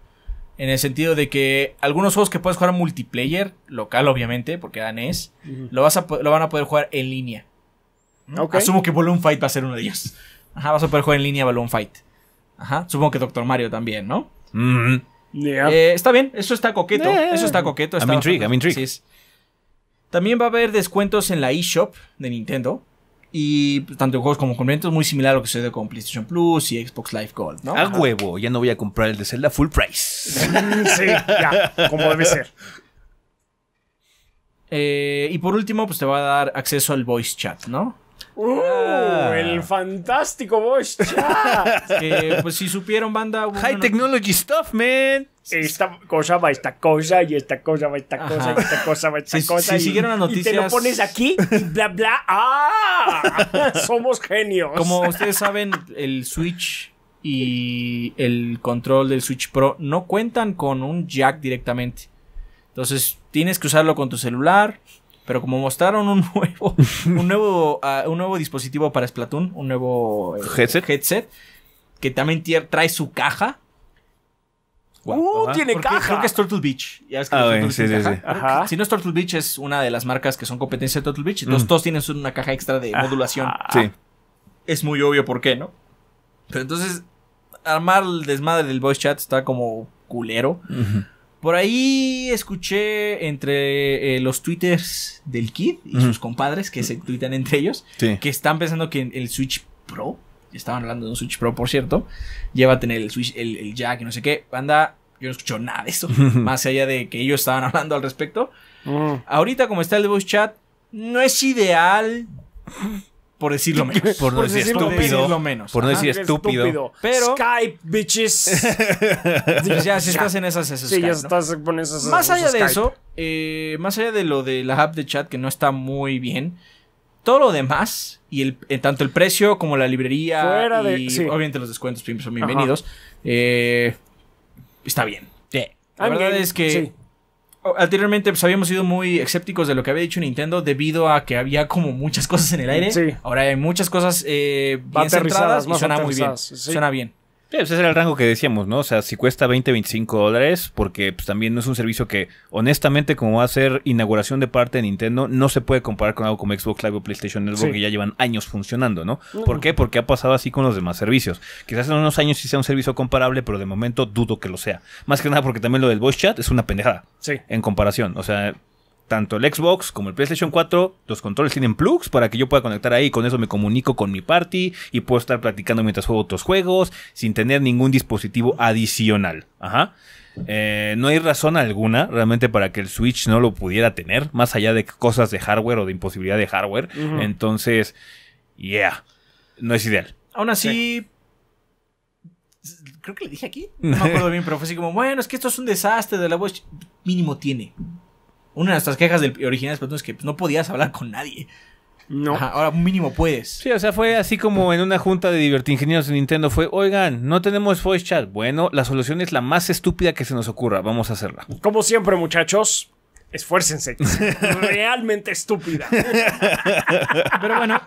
En el sentido de que algunos juegos que puedes jugar multiplayer, local obviamente, porque Dan es, lo, vas lo van a poder jugar en línea. Asumo que Balloon Fight va a ser uno de ellos. Ajá, vas a poder jugar en línea Balloon Fight. Ajá, supongo que Doctor Mario también, ¿no? Mm-hmm. Eh, está bien, eso está coqueto. Eso está coqueto. Está I'm intrigued, I'm intrigued. También va a haber descuentos en la eShop de Nintendo. Y pues, tanto en juegos como complementos, muy similar a lo que sucede con PlayStation Plus y Xbox Live Gold, ¿no? A huevo, ya no voy a comprar el de Zelda full price. [LAUGHS] sí, ya, como debe ser. Eh, y por último, pues te va a dar acceso al voice chat, ¿no? Uh, ah. El fantástico voice chat. [LAUGHS] que, pues si supieron, banda. High technology stuff, man esta cosa va esta cosa y esta cosa va esta cosa y esta cosa va esta cosa. y, te lo pones aquí bla bla. [LAUGHS] ¡Ah! Somos genios. Como ustedes saben, el Switch y el control del Switch Pro no cuentan con un jack directamente. Entonces tienes que usarlo con tu celular. Pero como mostraron un nuevo, un nuevo, ah, un nuevo dispositivo para Splatoon, un nuevo eh, headset, que también trae su caja Uh, tiene caja. Creo que es Turtle Beach. Ya es que ah, Si no es Turtle Beach, es una de las marcas que son competencia de Turtle Beach. Los mm. dos tienen una caja extra de modulación. Sí. Es muy obvio por qué, ¿no? Pero entonces, armar el desmadre del voice chat está como culero. Por ahí escuché entre eh, los twitters del Kid y sus compadres que se tuitan entre ellos que están pensando que el Switch Pro, estaban hablando de un Switch Pro por cierto, lleva a tener el Switch, el, el jack y no sé qué. Anda, yo no escucho nada de eso, [LAUGHS] más allá de que ellos estaban [LAUGHS] hablando al respecto. Mm. Ahorita como está el voice chat, no es ideal, por decirlo [LAUGHS] menos. Por no decir estúpido. Por decirlo menos. Por no decir estúpido. Pero. Skype, bitches. ya, si estás en esas, esas Más allá de eso, eh, más allá de lo de la app de chat que no está muy bien, todo lo demás, y el, eh, tanto el precio como la librería. obviamente los descuentos son pues, bienvenidos. Eh, está bien. La verdad es que anteriormente pues, habíamos sido muy escépticos de lo que había dicho Nintendo debido a que había como muchas cosas en el aire. Ahora hay muchas cosas eh, bien centradas y suena muy bien. Suena bien. Sí, pues, ese era el rango que decíamos, ¿no? O sea, si cuesta 20, 25 dólares, porque pues, también no es un servicio que, honestamente, como va a ser inauguración de parte de Nintendo, no se puede comparar con algo como Xbox Live o PlayStation Network, que ya llevan años funcionando, ¿no? ¿no? ¿Por qué? Porque ha pasado así con los demás servicios. Quizás en unos años sí sea un servicio comparable, pero de momento dudo que lo sea. Más que nada porque también lo del voice chat es una pendejada. Sí. En comparación. O sea, tanto el Xbox como el PlayStation 4, los controles tienen plugs para que yo pueda conectar ahí. Con eso me comunico con mi party y puedo estar platicando mientras juego otros juegos sin tener ningún dispositivo adicional. Ajá. Eh, no hay razón alguna realmente para que el Switch no lo pudiera tener, más allá de cosas de hardware o de imposibilidad de hardware. Entonces, yeah, no es ideal. Aún así, creo que le dije aquí, no me acuerdo [LAUGHS] bien, pero fue así como, bueno, es que esto es un desastre de la voz mínimo tiene. Una de nuestras quejas del original es que pues, no podías hablar con nadie. No. ahora mínimo puedes. Sí, o sea, fue así como en una junta de divertingenieros de Nintendo fue, oigan, no tenemos voice chat. Bueno, la solución es la más estúpida que se nos ocurra. Vamos a hacerla. Como siempre, muchachos, esfuércense. [LAUGHS] Realmente estúpida. [LAUGHS] Pero bueno.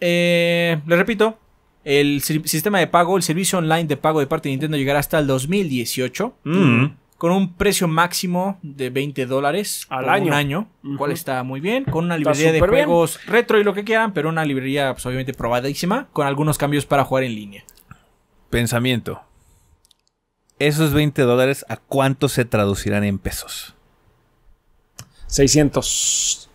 Eh, les repito, el sistema de pago, el servicio online de pago de parte de Nintendo llegará hasta el 2018 con un precio máximo de 20 dólares al por año, un año cual está muy bien, con una librería de juegos retro y lo que quieran, pero una librería absolutamente pues, obviamente probadísima, con algunos cambios para jugar en línea. Pensamiento. Esos 20 dólares, ¿a cuánto se traducirán en pesos? 600.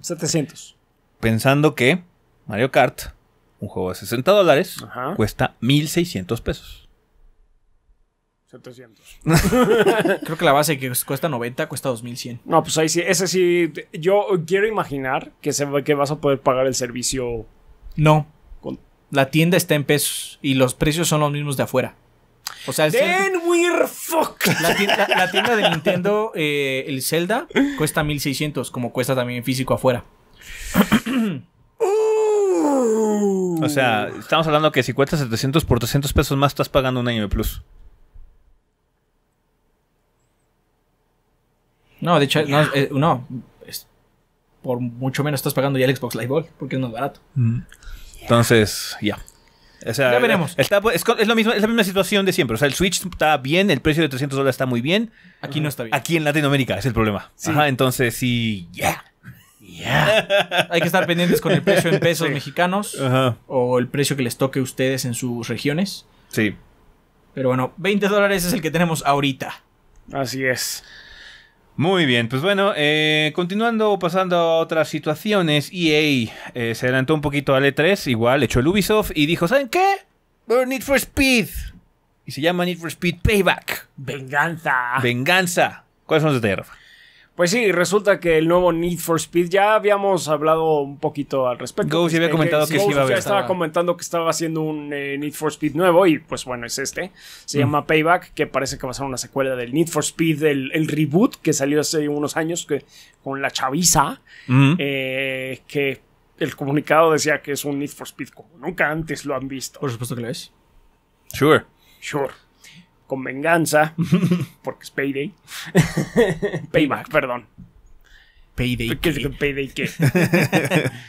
700. Pensando que Mario Kart, un juego de 60 dólares, cuesta 1600 pesos. [LAUGHS] Creo que la base que cuesta 90 cuesta 2100. No, pues ahí sí, ese sí. Yo quiero imaginar que, se, que vas a poder pagar el servicio. No. La tienda está en pesos y los precios son los mismos de afuera. O sea, La tienda, de Nintendo, eh, el Zelda, cuesta 1600, como cuesta también físico afuera. O sea, estamos hablando que si cuesta 700 por 300 pesos más, estás pagando un año de plus. No, de hecho, no, eh, no por mucho menos estás pagando ya el Xbox Live Gold porque es más barato. Mm. Entonces, ya. ya veremos. Pues, es, lo mismo, es la misma situación de siempre. O sea, el Switch está bien, el precio de 300 dólares está muy bien. Aquí no está bien. Aquí en Latinoamérica es el problema. Ajá, entonces sí, ya. ya [LAUGHS] Hay que estar pendientes con el precio en pesos mexicanos o el precio que les toque a ustedes en sus regiones. Sí. Pero bueno, 20 dólares es el que tenemos ahorita. Así es. Muy bien, pues bueno, eh, continuando, pasando a otras situaciones, EA eh, se adelantó un poquito al E3, igual, echó el Ubisoft y dijo, ¿saben qué? Need for Speed. Y se llama Need for Speed Payback. Venganza. Venganza. ¿Cuáles son los de Rafa? Pues sí, resulta que el nuevo Need for Speed ya habíamos hablado un poquito al respecto. Ghost ya había este, comentado que, estaba comentando que estaba haciendo un eh, Need for Speed nuevo y pues bueno, es este. Se mm. llama Payback, que parece que va a ser una secuela del Need for Speed, el, reboot que salió hace unos años con la chaviza, mm. eh, que el comunicado decía que es un Need for Speed como nunca antes lo han visto. Por supuesto que lo es. Sure. Sure con venganza, [LAUGHS] porque es Payday. [LAUGHS] Payback, perdón. Payday. ¿Qué?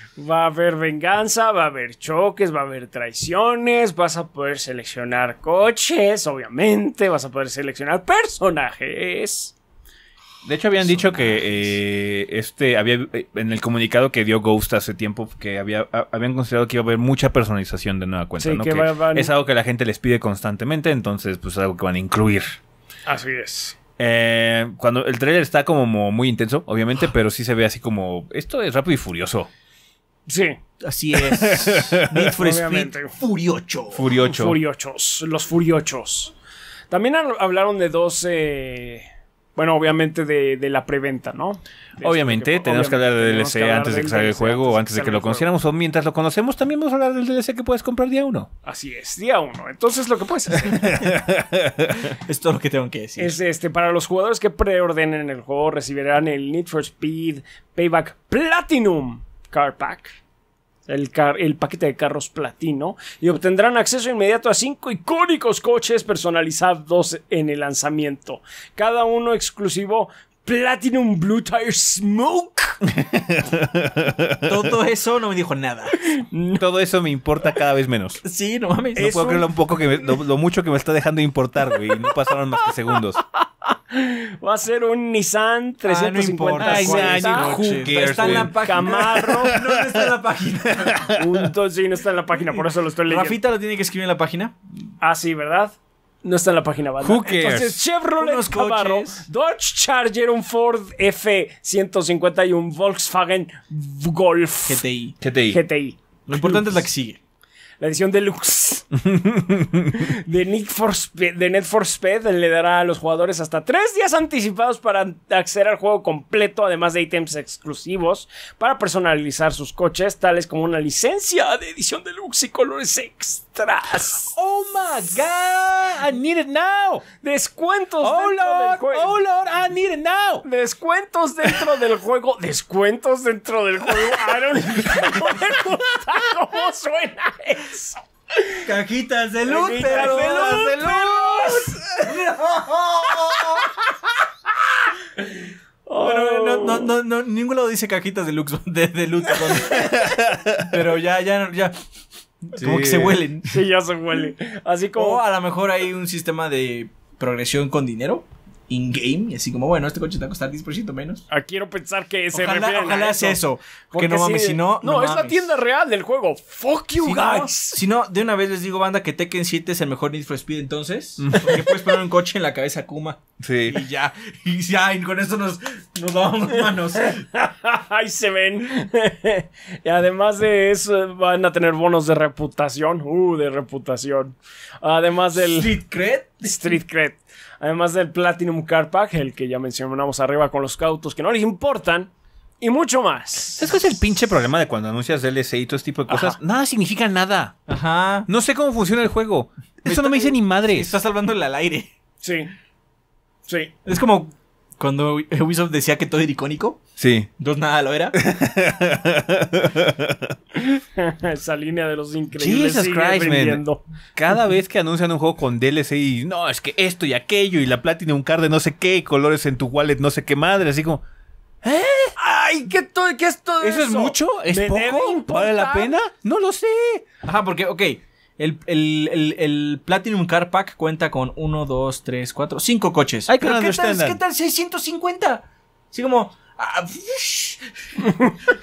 [LAUGHS] va a haber venganza, va a haber choques, va a haber traiciones, vas a poder seleccionar coches, obviamente, vas a poder seleccionar personajes. De hecho, habían dicho que eh, este había eh, en el comunicado que dio Ghost hace tiempo que había habían considerado que iba a haber mucha personalización de nueva cuenta, es algo que la gente les pide constantemente, entonces pues es algo que van a incluir. Así es. Eh, cuando el trailer está como muy intenso, obviamente, pero sí se ve así como esto es rápido y furioso. Sí. Así es. [LAUGHS] Need for Speed Furiocho. Furiocho. Furiochos. Los Furiochos. También hablaron de dos bueno, obviamente de, de la preventa, ¿no? obviamente, tenemos que hablar del DLC antes de que salga el juego, o antes de que, lo conociéramos. o mientras lo conocemos, también vamos a hablar del DLC que puedes comprar día uno. Así es, día uno. Entonces, lo que puedes hacer. [LAUGHS] es todo lo que tengo que decir. Es este, para los jugadores que preordenen el juego, recibirán el Need for Speed Payback Platinum Car Pack el, paquete de carros platino y obtendrán acceso inmediato a cinco icónicos coches personalizados en el lanzamiento, cada uno exclusivo Platinum Blue Tire Smoke. [LAUGHS] Todo eso no me dijo nada. Todo eso me importa cada vez menos. Sí, no mames. puedo creer un poco que lo mucho que me está dejando importar, güey. No pasaron más que segundos. Va a ser un Nissan 350. Ah, no Ay, está en la página. Camarro. [LAUGHS] no, está en la página. sí, no está en la página, por eso lo estoy leyendo. ¿Rafita lo tiene que escribir en la página? Ah, sí, ¿verdad? No está en la página, ¿vale? Entonces, Chevrolet Camarro, Dodge Charger, un Ford F-150 y un Volkswagen Golf. GTI. GTI. GTI. Lo importante es la que sigue la edición deluxe [LAUGHS] de, Nick de le dará a los jugadores hasta tres días anticipados para acceder al juego completo, además de ítems exclusivos para personalizar sus coches, tales como una licencia de edición deluxe y colores extra. Oh my god, I need it now. Descuentos oh, dentro Lord, del juego. Oh Lord, I need it now. Descuentos dentro del juego. Descuentos dentro del juego. I cómo suena eso. Cajitas de luz, de luz, No. no, oh. no, no, ninguno dice cajitas de luz, de, de luz, Pero ya, ya, ya. Como que se huelen. Sí, ya se huelen. Así como. O a lo mejor hay un sistema de progresión con dinero in-game, y así como, bueno, este coche te va a costar 10% menos. Ah, quiero pensar que se ojalá, refiere Ojalá eso. sea eso. Porque, no mames, si no. No, es la tienda real del juego. Fuck you guys. si no, de una vez les digo, banda, que Tekken 7 es el mejor Need for Speed entonces. Mm. porque puedes poner un coche en la cabeza a Kuma. Sí. Y ya. Y ya, con eso nos, nos vamos manos. [LAUGHS] Ahí se ven. [LAUGHS] y además de eso, van a tener bonos de reputación. Uh, de reputación. Además del. Street Cred. Street Cred. Además del Platinum Car Pack, el que ya mencionamos arriba con los cautos que no les importan. Y mucho más. ¿Sabes cuál es el pinche problema de cuando anuncias DLC y todo este tipo de cosas? Nada significa nada. Ajá. No sé cómo funciona el juego. Eso no me dice ni madre. Está salvándole al aire. Sí. Sí. Es como, cuando [LAUGHS] Ubisoft decía que todo era icónico. Sí. Entonces nada lo era. [LAUGHS] Esa línea de los increíbles. Jesus Christ, Cada [LAUGHS] vez que anuncian un juego con DLC y no, es que esto y aquello y la un Card de no sé qué y colores en tu wallet, no sé qué madre, así como. ¿Eh? ¡Ay! ¿Qué, qué es todo eso? ¿Eso es mucho? ¿Es poco? ¿Vale la pena? No lo sé. Ajá, porque, ok, el, Platinum Car Pack cuenta con 1, 2, 3, 4, 5 coches. Ay, pero ¿qué tal, 650? Así como... Ah,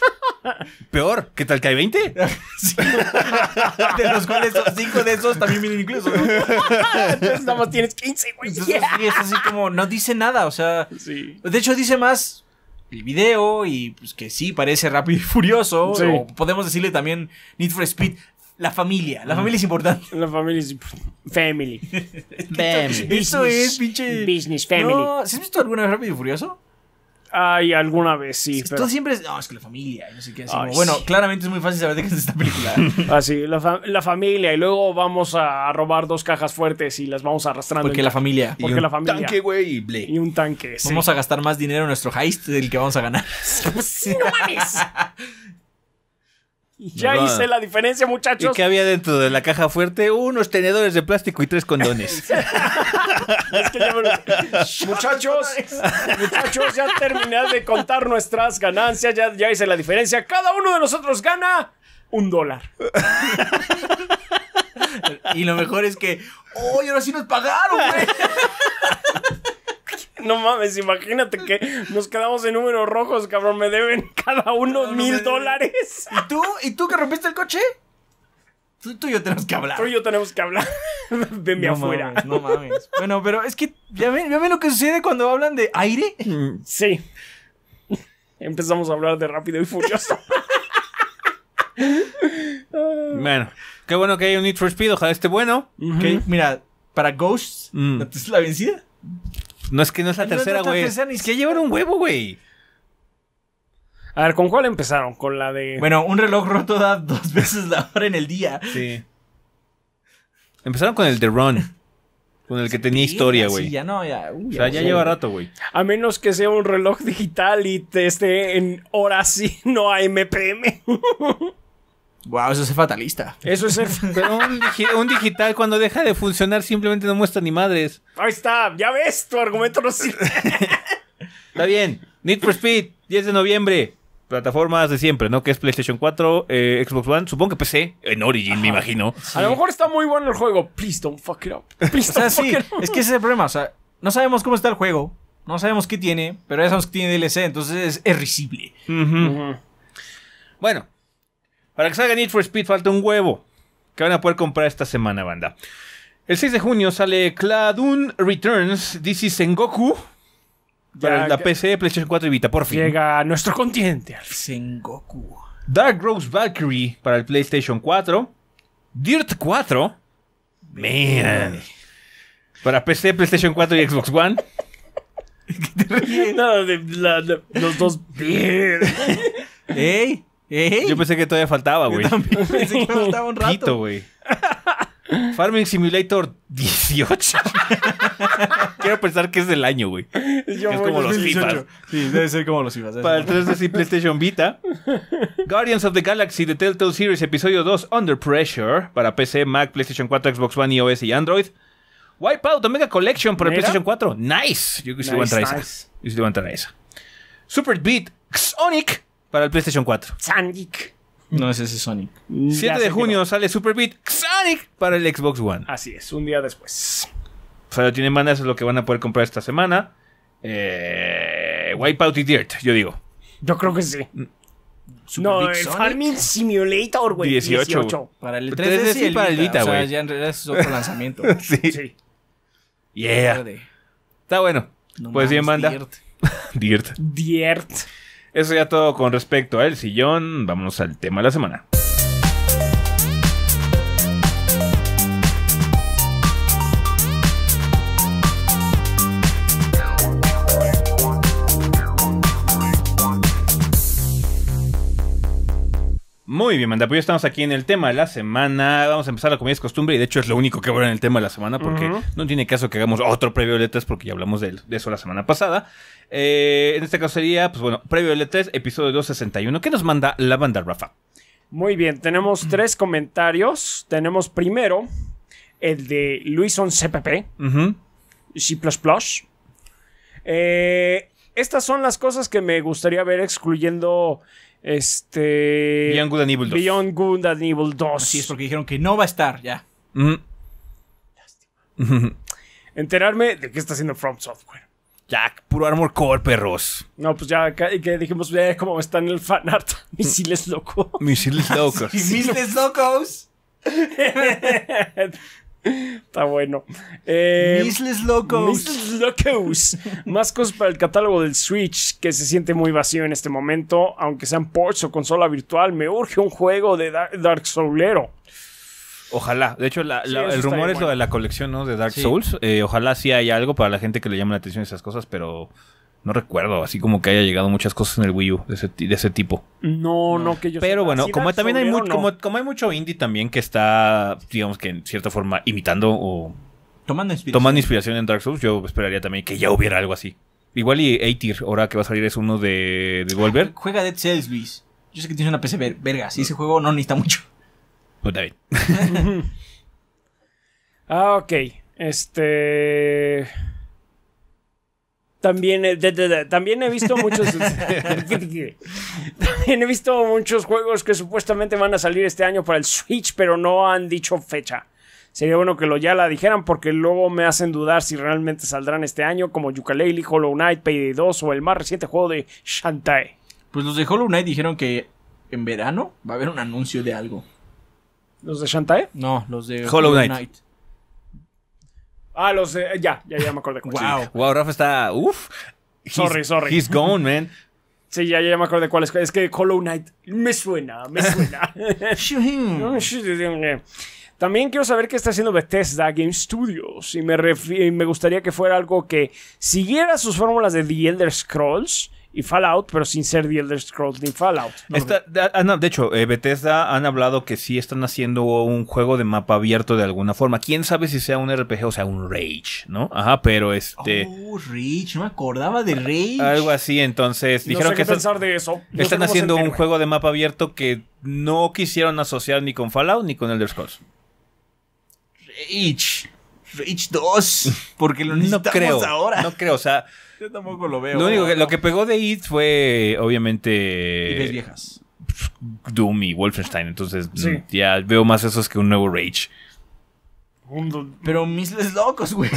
[LAUGHS] Peor, ¿qué tal que hay 20? [LAUGHS] de los cuales 5 de esos también vienen incluso Entonces nada más tienes 15, güey. es así como, no dice nada, o sea. De hecho, dice más el video y pues que sí parece rápido y furioso. O podemos decirle también Need for Speed la familia. La ah. familia es importante. La familia es Family. [LAUGHS] family. Eso es, pinche. Business family. No, ha ¿Has visto alguna vez Rápido y Furioso? Ay, alguna vez sí. Esto siempre es. No, es que la familia. No sé qué. bueno, claramente es muy fácil saber de qué es esta película. Así, [LAUGHS] ah, la, la, familia. Y luego vamos a robar dos cajas fuertes y las vamos arrastrando. Porque la familia. Porque la familia. Tanque, güey, y Y un tanque. Vamos a gastar más dinero en nuestro heist del que vamos a ganar. [LAUGHS] ¡No mames! Ya hice la diferencia, muchachos. ¿Y qué había dentro de la caja fuerte? Unos tenedores de plástico y tres condones. [LAUGHS] Muchachos, muchachos, ya terminé de contar nuestras ganancias. Ya, ya hice la diferencia. Cada uno de nosotros gana un dólar. y lo mejor es que, ¡oh, y ahora sí nos pagaron, güey! [LAUGHS] [LAUGHS] No mames, imagínate que nos quedamos en números rojos, cabrón. Me deben cada uno mil dólares. ¿Y tú? ¿Y tú que rompiste el coche? Tú, y yo tenemos que hablar. Tú y yo tenemos que hablar. Venme [LAUGHS] afuera. no mames. Bueno, pero es que ya ven, lo que sucede cuando hablan de aire. Sí. Empezamos a hablar de rápido y furioso. [LAUGHS] bueno, qué bueno que hay un Need for Speed. Ojalá esté bueno. Mira, para Ghosts, es mm. la vencida? No es que no es la tercera, güey. No es que siquiera un huevo, güey. A ver, ¿con cuál empezaron? Con la de. Bueno, un reloj roto da dos [LAUGHS] veces la hora en el día. Sí. Empezaron con el de Ron. Con el que tenía historia, ah, güey. Sí, ya no, ya. o sea, ya, lleva rato, güey. A menos que sea un reloj digital y te esté en horas sí, no a MPM. [LAUGHS] Wow, eso es fatalista. Eso es [LAUGHS] Pero un, digital cuando deja de funcionar simplemente no muestra ni madres. Ahí está, ya ves, tu argumento no sirve. [LAUGHS] está bien. Need for Speed, 10 de noviembre. Plataformas de siempre, ¿no? Que es PlayStation 4, eh, Xbox One, supongo que PC, en Origin, me imagino. A lo mejor está muy bueno el juego. Please don't fuck it up. Please Es que ese es el problema. O sea, no sabemos cómo está el juego. No sabemos qué tiene, pero ya sabemos que tiene DLC, entonces es, risible. Bueno, para que salga Need for Speed falta un huevo. Que van a poder comprar esta semana, banda. El 6 de junio sale Cladun Returns, DC Sengoku. Para la PC, PlayStation 4 y Vita, por fin. Llega a nuestro continente, al Sengoku. Dark Rose Valkyrie para el PlayStation 4. Dirt 4. Man. Para PC, PlayStation 4 y Xbox One. [LAUGHS] ¿Qué de, los dos. [LAUGHS] Eh yo pensé que todavía faltaba, güey. [LAUGHS] pensé que faltaba un rato. güey. Farming Simulator 18. [LAUGHS] Quiero pensar que es del año, güey. es como los FIFA. Sí, debe ser como los FIFA. Para el 3DS PlayStation Vita. [LAUGHS] Guardians of the Galaxy The Telltale Series Episodio 2 Under Pressure para PC, Mac, PlayStation 4, Xbox One, iOS y Android. Wipeout Omega Collection para el PlayStation 4. Nice. Yo quisiera nice, a esa. Yo sí entrar esa. Super Beat Sonic para el PlayStation 4. Sonic. No es ese Sonic. 7 de junio sale Super Beat Sonic para el Xbox One. Así es, un día después. O sea, tienen banda, eso es lo que van a poder comprar esta semana. Eh, Wipeout y Dirt, yo digo. Yo creo que sí. Super no, Big Sonic. Farming Simulator, güey. 18. Para el 3DS, para el Vita, güey. O sea, ya en realidad es otro lanzamiento. [LAUGHS] sí. Yeah. Está bueno. pues bien, manda. [LAUGHS] Dirt. Dirt. Eso ya todo con respecto al sillón. Vámonos al tema de la semana. Muy bien, Manda, pues ya estamos aquí en el tema de la semana. Vamos a empezar la comida es costumbre y de hecho es lo único que habrá en el tema de la semana porque no tiene caso que hagamos otro previo de l porque ya hablamos de, eso la semana pasada. Eh, en este caso sería, pues bueno, previo de l episodio 261. ¿Qué nos manda la banda Rafa? Muy bien, tenemos mm. tres comentarios. Tenemos primero el de Luison CPP, Sí plus plus. Eh, estas son las cosas que me gustaría ver excluyendo este. Beyond Good and Evil 2. Beyond Good and 2. Así es, porque dijeron que no va a estar ya. Mm. Lástima. [LAUGHS] Enterarme de qué está haciendo From Software. Ya, puro Armor Core, perros. No, pues ya que dijimos, ya como está en el fanart. [LAUGHS] Misiles locos. Misiles locos. [LAUGHS] misiles locos. Está bueno. Eh, locos. locos. Más cosas para el catálogo del Switch, que se siente muy vacío en este momento. Aunque sean ports o consola virtual, me urge un juego de Dark Soulero. Ojalá. De hecho, el rumor es lo de la colección ¿no? de Dark Souls. Eh, ojalá sí hay algo para la gente que le llame la atención esas cosas, pero no recuerdo, así como que haya llegado muchas cosas en el Wii U de ese, tipo. No, no, que yo Pero bueno, como también hay mucho, como, como hay mucho indie también que está, digamos que en cierta forma, imitando o tomando inspiración. tomando inspiración en Dark Souls, yo esperaría también que ya hubiera algo así. Igual y a ahora que va a salir es uno de, de Volver. Juega Dead Cells, Luis. Yo sé que tiene una PC verga, si ese juego no necesita mucho. Pues David. [LAUGHS] ah, ok. Este. También, eh, también he visto muchos. [LAUGHS] también he visto muchos juegos que supuestamente van a salir este año para el Switch, pero no han dicho fecha. Sería bueno que lo ya la dijeran porque luego me hacen dudar si realmente saldrán este año, como yooka Hollow Knight, Payday 2 o el más reciente juego de Shantae. Pues los de Hollow Knight dijeron que en verano va a haber un anuncio de algo. ¿Los de Shantae? No, los de Hollow, Knight. Ah, los. ya, ya, ya me acordé. Cuál. Wow. Wow, Rafa está. Uf. sorry, sorry. He's gone, man. Sí, ya, ya me acordé cuál es. Es que Hollow Knight me suena, me [LAUGHS] suena. También quiero saber qué está haciendo Bethesda Game Studios. Y me, y me gustaría que fuera algo que siguiera sus fórmulas de The Elder Scrolls y Fallout, pero sin ser The Elder Scrolls ni Fallout. Ah, de hecho, eh, Bethesda han hablado que sí están haciendo un juego de mapa abierto de alguna forma. ¿Quién sabe si sea un RPG o sea un Rage, no? Ajá, pero este... Oh, Rage, no me acordaba de Rage. Algo así, entonces dijeron que... pensar de eso. están haciendo un juego de mapa abierto que no quisieron asociar ni con Fallout ni con Elder Scrolls. Rage. Rage 2, porque lo necesitamos no creo, ahora. No creo, o sea. Yo tampoco lo veo. Lo ¿eh? único que, pegó de It fue, obviamente. viejas. Doom y Wolfenstein, entonces ya veo más esos que un nuevo Rage. Pero Misles Locos, güey. [LAUGHS]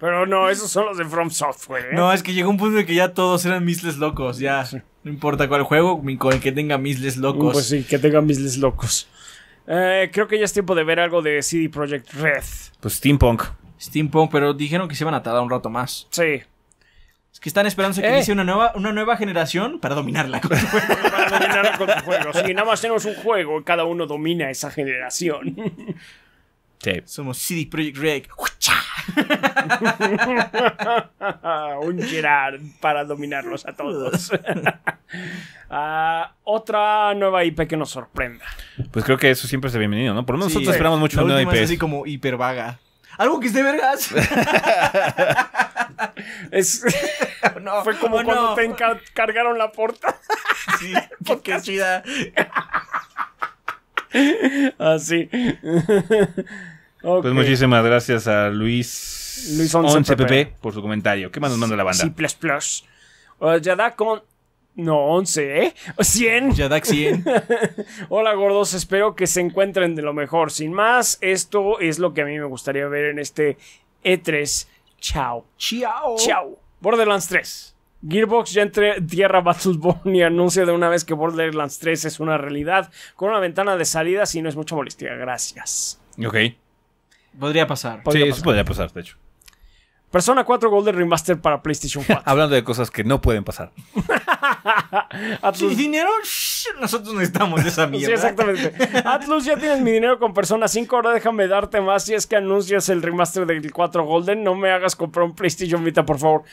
Pero no, esos son los de From Software. ¿eh? No, es que llegó un punto en que ya todos eran Misles Locos, ya. No importa cuál juego, con que tenga Misles Locos. Pues sí, que tenga Misles Locos. Eh, creo que ya es tiempo de ver algo de CD Projekt Red. Pues Steampunk. Steampunk, pero dijeron que se iban a tardar un rato más. Sí. Es que están esperando que eh. una nueva, una nueva generación para dominarla con para dominarla con tu nada más tenemos un juego cada uno domina esa generación. [LAUGHS] Somos CD Project Red. [LAUGHS] Un Gerard para dominarlos a todos. [LAUGHS] Ah, otra nueva IP que nos sorprenda. Pues creo que eso siempre es bienvenido, ¿no? Por lo menos nosotros esperamos mucho una nueva IP. Es así como hiper vaga. Algo que esté vergas. [LAUGHS] Fue como oh, cuando te encargaron la puerta. sí, porque chida. Así. [LAUGHS] Ah, pues muchísimas gracias a Luis, Luis 11, PP. por su comentario. ¿Qué más nos manda la banda? Sí, plus, plus. Oh, Yadak con. No, 11, ¿eh? 100. Yadak 100. Hola, gordos. Espero que se encuentren de lo mejor. Sin más, esto es lo que a mí me gustaría ver en este E3. Chao. Chao. Chao. Borderlands 3. Gearbox ya entre [LAUGHS] tierra Battleborn y anuncia de una vez que Borderlands 3 es una realidad con una ventana de salida si no es mucha molestia. Gracias. Ok. Podría pasar. sí, eso podría pasar, de hecho. Persona 4 Golden Remaster para PlayStation 4. [LAUGHS] Hablando de cosas que no pueden pasar. [LAUGHS] dinero? nosotros necesitamos esa mierda. sí, exactamente. Atlus, ya tienes mi dinero con Persona 5. Ahora déjame darte más si es que anuncias el remaster del 4 Golden. No me hagas comprar un PlayStation Vita, por favor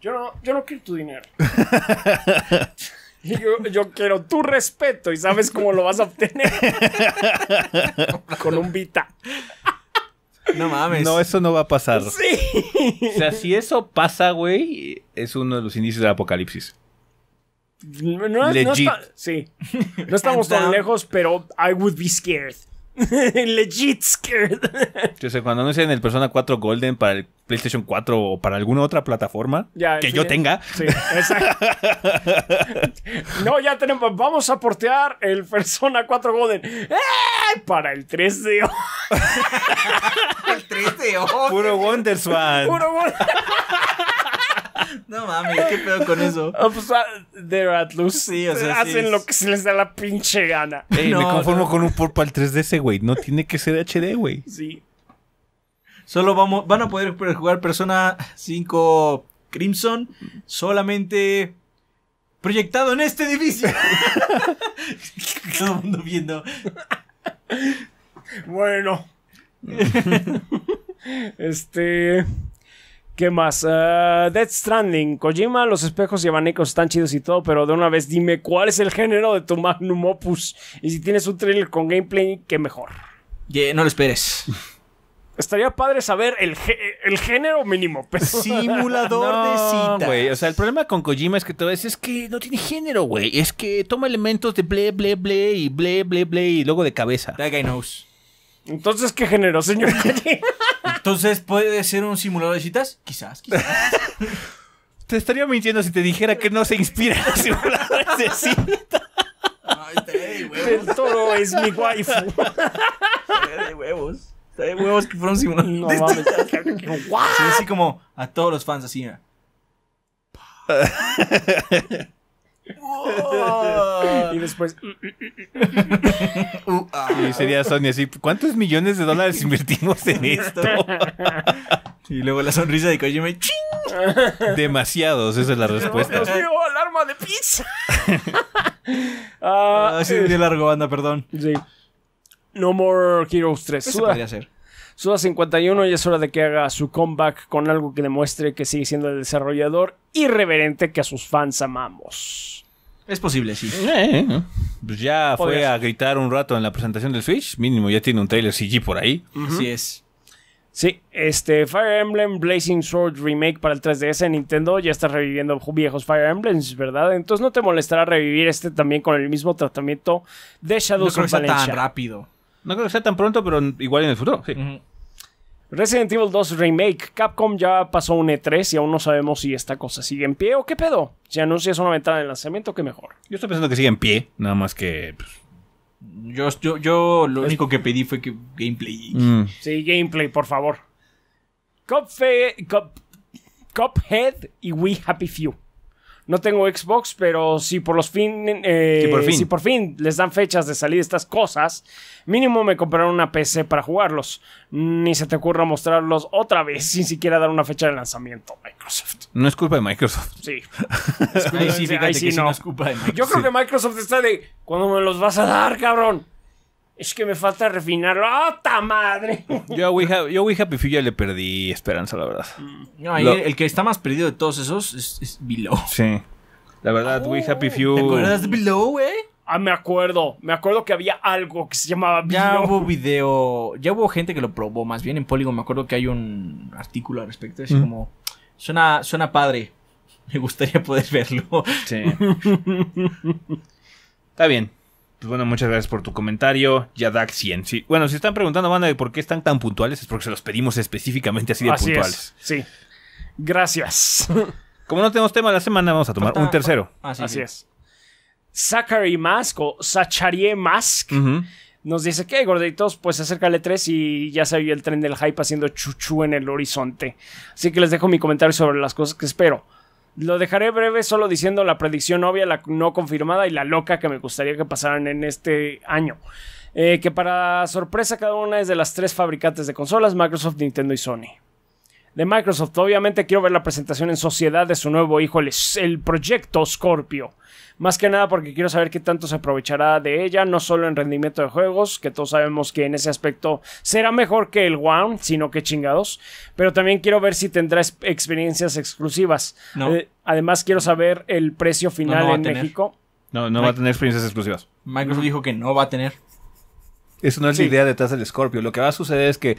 yo no, yo no quiero tu dinero. [LAUGHS] Yo, quiero tu respeto y sabes cómo lo vas a obtener. [LAUGHS] Con un Vita. No mames. No, eso no va a pasar. Sí. O sea, si eso pasa, güey, es uno de los inicios del apocalipsis. sí. No estamos tan lejos, pero I would be scared. [LAUGHS] Legit scared. yo sé, cuando anuncian el Persona 4 Golden para el PlayStation 4 o para alguna otra plataforma que yo tenga. [LAUGHS] no, ya tenemos. Vamos a portear el Persona 4 Golden ¡Eh! para el 3 do [LAUGHS] el 3 Puro Wonderswan. Puro Wonderswan. No mames, ¿qué pedo con eso? De ah, pues, ah, they're loose. Sí, o sea, Hacen lo que se les da la pinche gana. me conformo con un portal al 3DS, güey. No tiene que ser HD, güey. Sí. Solo vamos, van a poder jugar Persona 5 Crimson solamente proyectado en este edificio. [LAUGHS] Todo el mundo viendo. Bueno. [LAUGHS] este. ¿Qué más? Dead ah, Death Stranding. Kojima, los espejos y abanicos están chidos y todo, pero de una vez dime cuál es el género de tu magnum opus. Y si tienes un trailer con gameplay, qué mejor. no lo esperes. Estaría padre saber el, género mínimo. Simulador [LAUGHS] de cita. o sea, el problema con Kojima es que todo es, es que no tiene género, güey. Es que toma elementos de ble, ble, ble y ble, ble, ble y luego de cabeza. That guy knows. Entonces, ¿qué generó, señor [LAUGHS] Entonces, ¿puede ser un simulador de citas? Quizás, quizás. [LAUGHS] Te estaría mintiendo si te dijera que no se inspira en simuladores de citas. Ay, está de huevos. El toro es mi waifu. de huevos. de huevos que fueron simuladores. No mames. [LAUGHS] Sí, así como a todos los fans así y después. y sería Sony así: ¿Cuántos millones de dólares [LAUGHS] invertimos en esto? y luego la sonrisa de Kojima: ¡Ching! Demasiados, esa es la respuesta. alarma de pizza! [LAUGHS] ah, de ah, eh, largo, banda, perdón. No More Heroes 3. Suda. podría hacer? Suda 51 y es hora de que haga su comeback con algo que demuestre que sigue siendo el desarrollador irreverente que a sus fans amamos. Es posible, sí. Eh, eh, eh. Pues ya fue a gritar un rato en la presentación del Switch. Mínimo ya tiene un trailer CG por ahí. Así es. Sí, este Fire Emblem Blazing Sword Remake para el 3DS Nintendo ya está reviviendo viejos Fire Emblems, ¿verdad? Entonces no te molestará revivir este también con el mismo tratamiento de Shadows no creo que sea tan rápido. No creo que sea tan pronto, pero igual en el futuro, sí. Resident Evil 2 Remake. Capcom ya pasó un E3 y aún no sabemos si esta cosa sigue en pie o qué pedo. Si anuncias una ventana de lanzamiento, qué mejor. Yo estoy pensando que sigue en pie, nada más que. Pues, yo, yo, lo único que pedí fue que gameplay. Mm. Sí, gameplay, por favor. Cophead y We Happy Few. No tengo Xbox, pero si por los eh, fin, si por fin les dan fechas de salir estas cosas, mínimo me compraron una PC para jugarlos. Ni se te ocurra mostrarlos otra vez [LAUGHS] sin siquiera dar una fecha de lanzamiento, Microsoft. No es culpa de Microsoft. Sí. [LAUGHS] ahí sí, no. es culpa de Microsoft. Yo creo que Microsoft está de ¿cuándo me los vas a dar, cabrón. Es que me falta refinarlo. ta madre! [LAUGHS] Yo a We Happy Few ya le perdí esperanza, la verdad. Mm, no, el, que está más perdido de todos esos es, Below. Sí. La verdad, We Happy Few. ¿Te acuerdas de Below, güey? Ah, me acuerdo. Me acuerdo que había algo que se llamaba Ya hubo video, ya hubo gente que lo probó, más bien en Polygon. Me acuerdo que hay un artículo al respecto, así mm. como, suena, suena padre, [LAUGHS] me gustaría poder verlo. Sí. [LAUGHS] Está bien. Pues bueno, muchas gracias por tu comentario. Yadak 100. Bueno, si están preguntando, banda, de por qué están tan puntuales, es porque se los pedimos específicamente así de así puntuales. Es. Sí. Gracias. [LAUGHS] Como no tenemos tema la semana, vamos a tomar un tercero. Ah, así, es. Zachary Mask o Sacharie Mask. Nos dice que gorditos, pues acércale tres y ya se vio el tren del hype haciendo chuchu en el horizonte. Así que les dejo mi comentario sobre las cosas que espero. Lo dejaré breve solo diciendo la predicción obvia, la no confirmada y la loca que me gustaría que pasaran en este año. Eh, que para sorpresa cada una es de las tres fabricantes de consolas, Microsoft, Nintendo y Sony. De Microsoft, obviamente quiero ver la presentación en sociedad de su nuevo hijo, el proyecto Scorpio. Más que nada porque quiero saber qué tanto se aprovechará de ella, no solo en rendimiento de juegos, que todos sabemos que en ese aspecto será mejor que el One, sino que chingados, pero también quiero ver si tendrá experiencias exclusivas. Eh, además quiero saber el precio final en México. No, no va a tener experiencias exclusivas. Microsoft dijo que no va a tener. Eso no es la idea detrás del Scorpio. Lo que va a suceder es que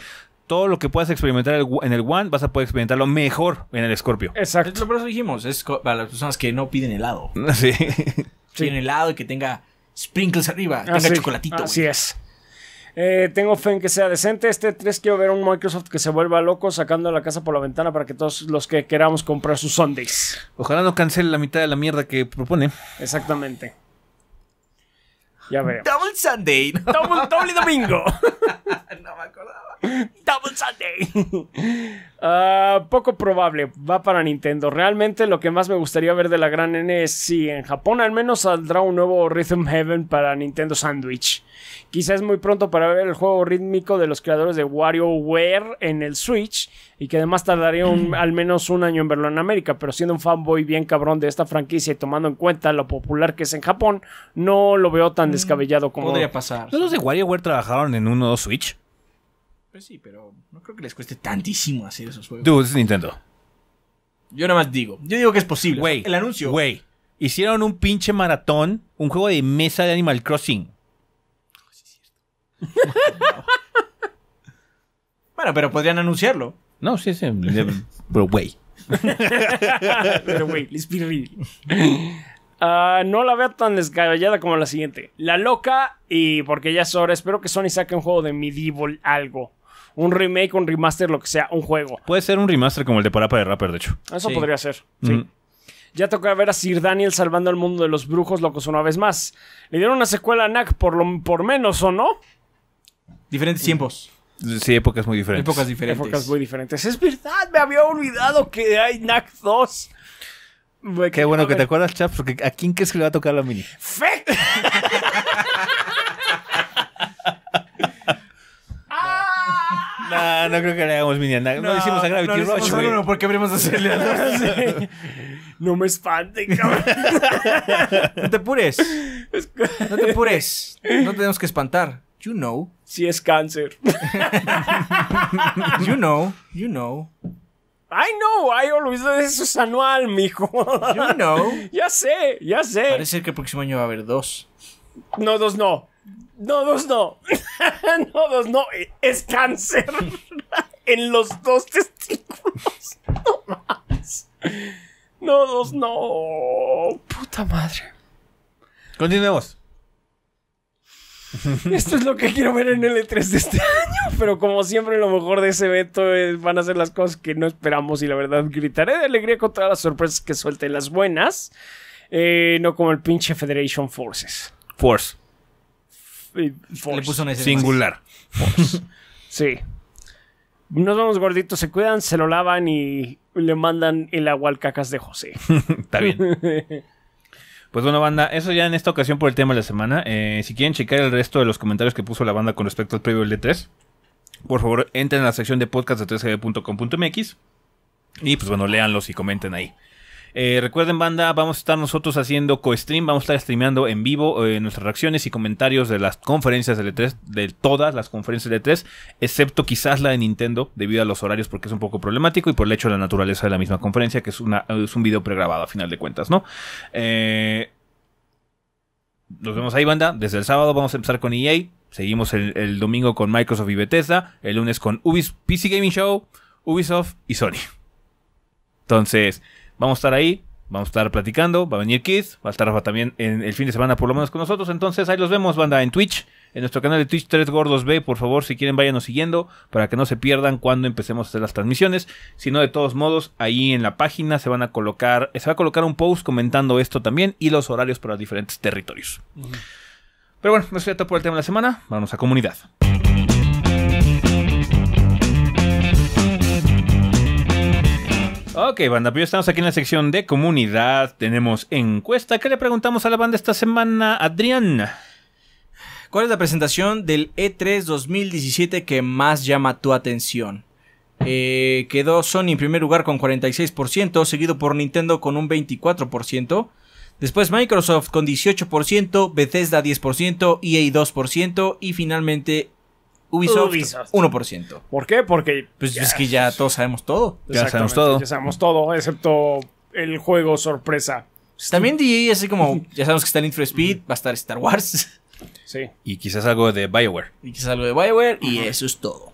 todo lo que puedas experimentar en el One, vas a poder experimentarlo mejor en el Scorpio. Exacto. Es lo dijimos, es para las personas que no piden helado. [LAUGHS] Sí. [LAUGHS] Piden helado y que tenga sprinkles arriba, que tenga chocolatito. Así es. Eh, tengo fe en que sea decente. Este 3 quiero ver un Microsoft que se vuelva loco sacando la casa por la ventana para que todos los que queramos comprar sus Sundays. Ojalá no cancele la mitad de la mierda que propone. Exactamente. Ya veremos. Double Sunday. Double, doble domingo. [LAUGHS] no me acordaba. [LAUGHS] Double Sunday. Ah, poco probable, va para Nintendo. Realmente lo que más me gustaría ver de la gran N es si en Japón al menos saldrá un nuevo Rhythm Heaven para Nintendo Sandwich. Quizás muy pronto para ver el juego rítmico de los creadores de WarioWare en el Switch y que además tardaría [CLEARS THROAT] al menos un año en verlo en América, pero siendo un fanboy bien cabrón de esta franquicia y tomando en cuenta lo popular que es en Japón, no lo veo tan mm, descabellado como... Podría pasar. los de WarioWare trabajaron en uno o Switch? Pues sí, pero no creo que les cueste tantísimo hacer esos juegos. Dude, es Nintendo. Yo nada más digo. Yo digo que es posible. el anuncio. Güey, hicieron un pinche maratón, un juego de mesa de Animal Crossing. sí [LAUGHS] cierto. bueno, pero podrían anunciarlo. No, sí, sí. pero güey. [LAUGHS] pero güey, let's be [LAUGHS] ah, no la veo tan desgallada como la siguiente. La loca, y porque ya es hora, espero que Sony saque un juego de medieval algo un remake, un remaster, lo que sea, un juego. Puede ser un remaster como el de Parapa de Rapper, de hecho. Eso podría ser, sí. Ya tocó ver a Sir Daniel salvando al mundo de los brujos locos una vez más. Le dieron una secuela a Knack por, lo, por menos, ¿o no? Diferentes tiempos. Sí, épocas muy diferentes. Épocas diferentes. Épocas muy diferentes. Es verdad, me había olvidado que hay Knack 2. Qué bueno que te acuerdas, Chaps, porque ¿a quién crees que le va a tocar la mini? ¡Fe! No, no creo que le hagamos minion. No, no hicimos a Gravity no, Rush, No, porque habríamos hacerle a No me espanten, cabrón. No te apures. No te apures. No tenemos que espantar. You know. Si es cáncer. you know. You know. I know, I always eso es anual, mijo. You know. ya sé, ya sé. Parece que el próximo año va a haber dos. No, dos no. No, dos no. [LAUGHS] no, dos no. E, es cáncer [LAUGHS] en los dos testículos. [LAUGHS] No No, dos no. Puta madre. Continuemos. Esto es lo que quiero ver en el E3 de este año, pero como siempre lo mejor de ese evento es, van a ser las cosas que no esperamos y la verdad gritaré de alegría con todas las sorpresas que suelten las buenas, eh, no como el pinche Federation Forces. Force. Singular. sí. Nos vamos gorditos, se cuidan, se lo lavan y le mandan el agua al cacas de José. [LAUGHS] Está bien. Pues bueno, banda, eso ya en esta ocasión por el tema de la semana. Eh, si quieren checar el resto de los comentarios que puso la banda con respecto al previo del D3, por favor entren a la sección de podcast de 3 gbcommx y pues bueno, léanlos y comenten ahí. Eh, recuerden, banda, vamos a estar nosotros haciendo co-stream, vamos a estar streameando en vivo eh, nuestras reacciones y comentarios de las conferencias de E3, de todas las conferencias de E3, excepto quizás la de Nintendo, debido a los horarios, porque es un poco problemático y por el hecho de la naturaleza de la misma conferencia, que es, un video pregrabado a final de cuentas, ¿no? Eh, nos vemos ahí, banda. Desde el sábado vamos a empezar con EA. Seguimos el, domingo con Microsoft y Bethesda. El lunes con Ubis, PC Gaming Show, Ubisoft y Sony. Entonces, Vamos a estar ahí, vamos a estar platicando, va a venir Keith, va a estar Rafa también en el fin de semana por lo menos con nosotros. Entonces ahí los vemos, banda, en Twitch, en nuestro canal de Twitch 3 Gordos B, por favor, si quieren váyanos siguiendo para que no se pierdan cuando empecemos a hacer las transmisiones. Si no, de todos modos, ahí en la página se van a colocar, se va a colocar un post comentando esto también y los horarios para los diferentes territorios. Pero bueno, eso ya todo por el tema de la semana, vamos a comunidad. Ok, banda, pues estamos aquí en la sección de comunidad. Tenemos encuesta. ¿Qué le preguntamos a la banda esta semana, Adrián? ¿Cuál es la presentación del E3 2017 que más llama tu atención? Eh, quedó Sony en primer lugar con 46%, seguido por Nintendo con un 24%. Después Microsoft con 18%, Bethesda 10%, EA 2% y finalmente Ubisoft, 1%. ¿Por qué? Porque. Pues es que ya todos sabemos todo. Ya sabemos todo. Ya sabemos todo, excepto el juego sorpresa. También DJ, e así como ya sabemos que está en for Speed, va a estar Star Wars. Sí. Y quizás algo de Bioware. Y quizás algo de Bioware, y eso es todo.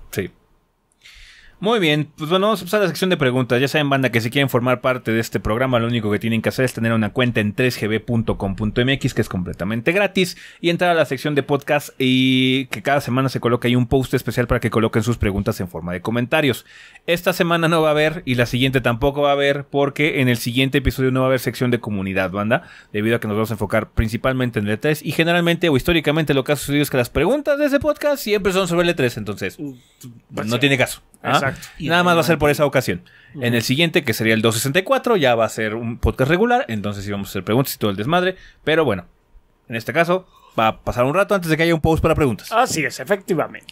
Muy bien, pues bueno, vamos a pasar la sección de preguntas. Ya saben, banda, que si quieren formar parte de este programa, lo único que tienen que hacer es tener una cuenta en 3gb.com.mx, que es completamente gratis, y entrar a la sección de podcast y que cada semana se coloque ahí un post especial para que coloquen sus preguntas en forma de comentarios. Esta semana no va a haber y la siguiente tampoco va a haber porque en el siguiente episodio no va a haber sección de comunidad, banda, debido a que nos vamos a enfocar principalmente en L3 y generalmente o históricamente lo que ha sucedido es que las preguntas de ese podcast siempre son sobre L3, entonces pues, no tiene caso. ¿ah? Y Nada más va a ser por esa ocasión. En el siguiente, que sería el 264, ya va a ser un podcast regular. Entonces sí vamos a hacer preguntas y todo el desmadre. Pero bueno, en este caso, va a pasar un rato antes de que haya un post para preguntas. Así es, efectivamente.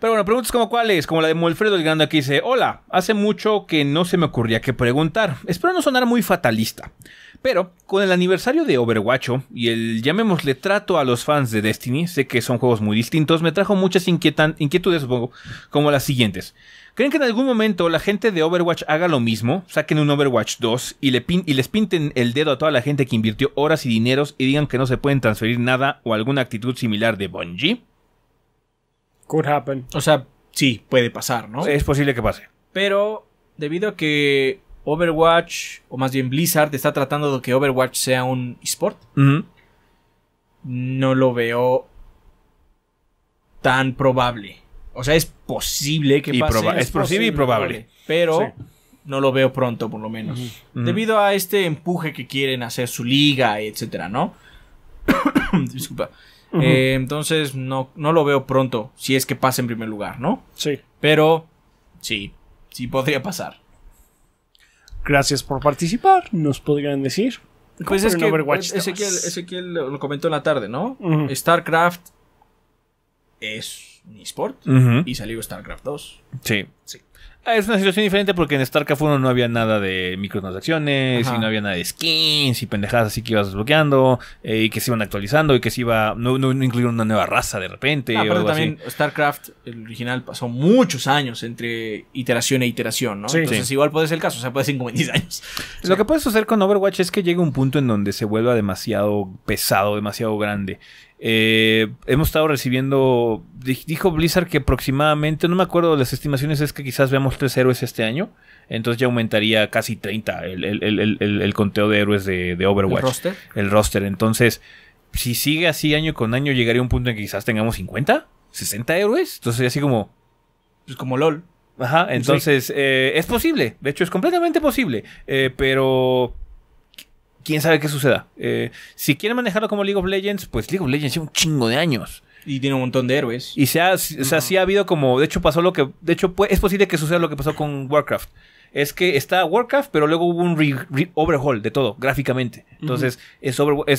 Pero bueno, preguntas como cuáles, como la de Molfredo el Grande que dice, hola, hace mucho que no se me ocurría que preguntar. Espero no sonar muy fatalista. Pero con el aniversario de Overwatch y el llamémosle trato a los fans de Destiny, sé que son juegos muy distintos, me trajo muchas inquietudes, supongo, como las siguientes. ¿Creen que en algún momento la gente de Overwatch haga lo mismo? Saquen un Overwatch 2 y, le pin y les pinten el dedo a toda la gente que invirtió horas y dineros y digan que no se pueden transferir nada o alguna actitud similar de Bungie? Could happen. O sea, sí, puede pasar, ¿no? Es posible que pase. Pero debido a que Overwatch, o más bien Blizzard, está tratando de que Overwatch sea un esport, no lo veo tan probable. O sea, es posible que pase. Es, posible y probable. Pero no lo veo pronto, por lo menos. Debido a este empuje que quieren hacer su liga, etcétera, ¿no? [COUGHS] Disculpa. Eh, entonces, no, no lo veo pronto, si es que pasa en primer lugar, ¿no? Sí. Pero, sí, sí podría pasar. Gracias por participar, nos podrían decir. Pues es que Ezequiel, lo comentó en la tarde, ¿no? StarCraft es ni Sport y salió StarCraft 2. Sí. Es una situación diferente porque en StarCraft 1 no había nada de microtransacciones y no había nada de skins y pendejadas así que ibas desbloqueando eh, y que se iban actualizando y que se iba. No, no, incluyeron una nueva raza de repente. pero también StarCraft, el original, pasó muchos años entre iteración e iteración, ¿no? Entonces igual puede ser el caso, o sea, puede ser como años. Lo que puedes hacer con Overwatch es que llegue un punto en donde se vuelva demasiado pesado, demasiado grande. Eh, hemos estado recibiendo, dijo Blizzard que aproximadamente, no me acuerdo, las estimaciones es que quizás veamos tres héroes este año, entonces ya aumentaría casi 30 el, conteo de héroes de, Overwatch. ¿El roster? El roster, entonces, si sigue así año con año, llegaría un punto en que quizás tengamos 50, 60 héroes, entonces así como... Es pues como LOL. Ajá, entonces eh, es posible, de hecho es completamente posible, eh, pero quién sabe qué suceda. Eh, si quieren manejarlo como League of Legends, pues League of Legends lleva un chingo de años. Y tiene un montón de héroes. Y se ha, sea, ha habido como. De hecho, pasó lo que. De hecho, pues, es posible que suceda lo que pasó con Warcraft es que está Warcraft, pero luego hubo un overhaul de todo, gráficamente. Entonces, es,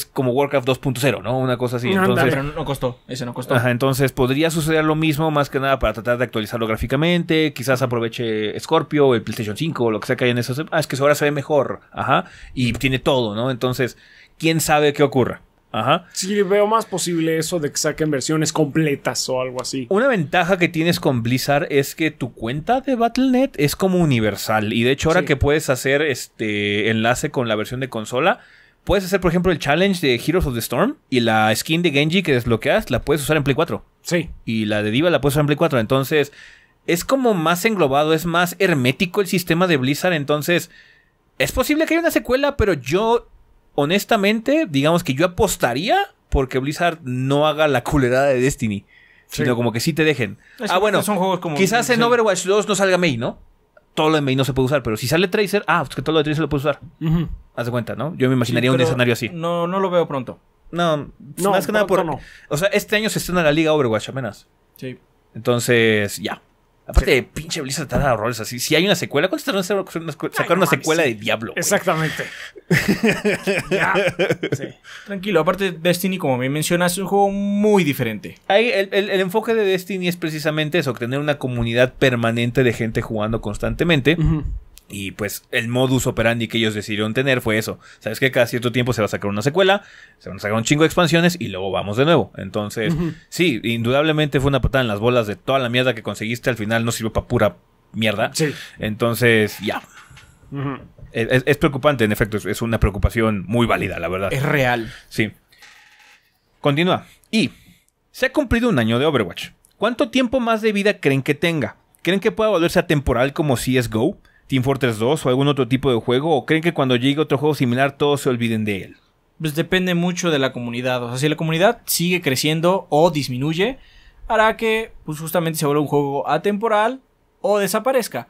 como Warcraft 2.0, ¿no? Una cosa así. Ah, entonces, no, pero no costó, ese no costó. Ajá, entonces, podría suceder lo mismo, más que nada, para tratar de actualizarlo gráficamente. Quizás aproveche Scorpio, el PlayStation 5, o lo que sea que haya en eso Ah, es que ahora se ve mejor. Ajá. Y tiene todo, ¿no? Entonces, quién sabe qué ocurra. Ajá. Sí, veo más posible eso de que saquen versiones completas o algo así. Una ventaja que tienes con Blizzard es que tu cuenta de Battle.net es como universal. Y de hecho, ahora que puedes hacer este enlace con la versión de consola, puedes hacer, por ejemplo, el challenge de Heroes of the Storm y la skin de Genji que desbloqueas la puedes usar en Play 4. Sí. Y la de Diva la puedes usar en Play 4. Entonces, es como más englobado, es más hermético el sistema de Blizzard. Entonces, es posible que haya una secuela, pero yo honestamente, digamos que yo apostaría porque Blizzard no haga la culerada de Destiny. Sino como que sí te dejen. ah, bueno, quizás en Overwatch 2 no salga Mei, ¿no? Todo lo de Mei no se puede usar, pero si sale Tracer, ah, pues que todo lo de Tracer lo puedes usar. Haz de cuenta, ¿no? Yo me imaginaría un escenario así. No, no lo veo pronto. No, más que nada por. O sea, este año se estrena la Liga Overwatch apenas. Sí. Entonces, ya. Aparte, de pinche Blizzard te da roles así. Si hay una secuela, ¿cuántos a en sacar una, secuela de Diablo? Exactamente. [LAUGHS] Ya. Tranquilo, aparte Destiny, como bien mencionas, es un juego muy diferente. el, enfoque de Destiny es precisamente eso, tener una comunidad permanente de gente jugando constantemente. Y pues el modus operandi que ellos decidieron tener fue eso. Sabes que cada cierto tiempo se va a sacar una secuela, se van a sacar un chingo de expansiones y luego vamos de nuevo. Entonces, sí, indudablemente fue una patada en las bolas de toda la mierda que conseguiste. Al final no sirvió para pura mierda. Sí. Entonces, ya. es, preocupante, en efecto, es, una preocupación muy válida, la verdad. Es real. Sí. Continúa. Y se ha cumplido un año de Overwatch. ¿Cuánto tiempo más de vida creen que tenga? ¿Creen que pueda volverse atemporal como CSGO? Team Fortress 2 o algún otro tipo de juego? ¿O creen que cuando llegue otro juego similar todos se olviden de él? Pues depende mucho de la comunidad. O sea, si la comunidad sigue creciendo o disminuye, hará que pues, justamente se vuelva un juego atemporal o desaparezca.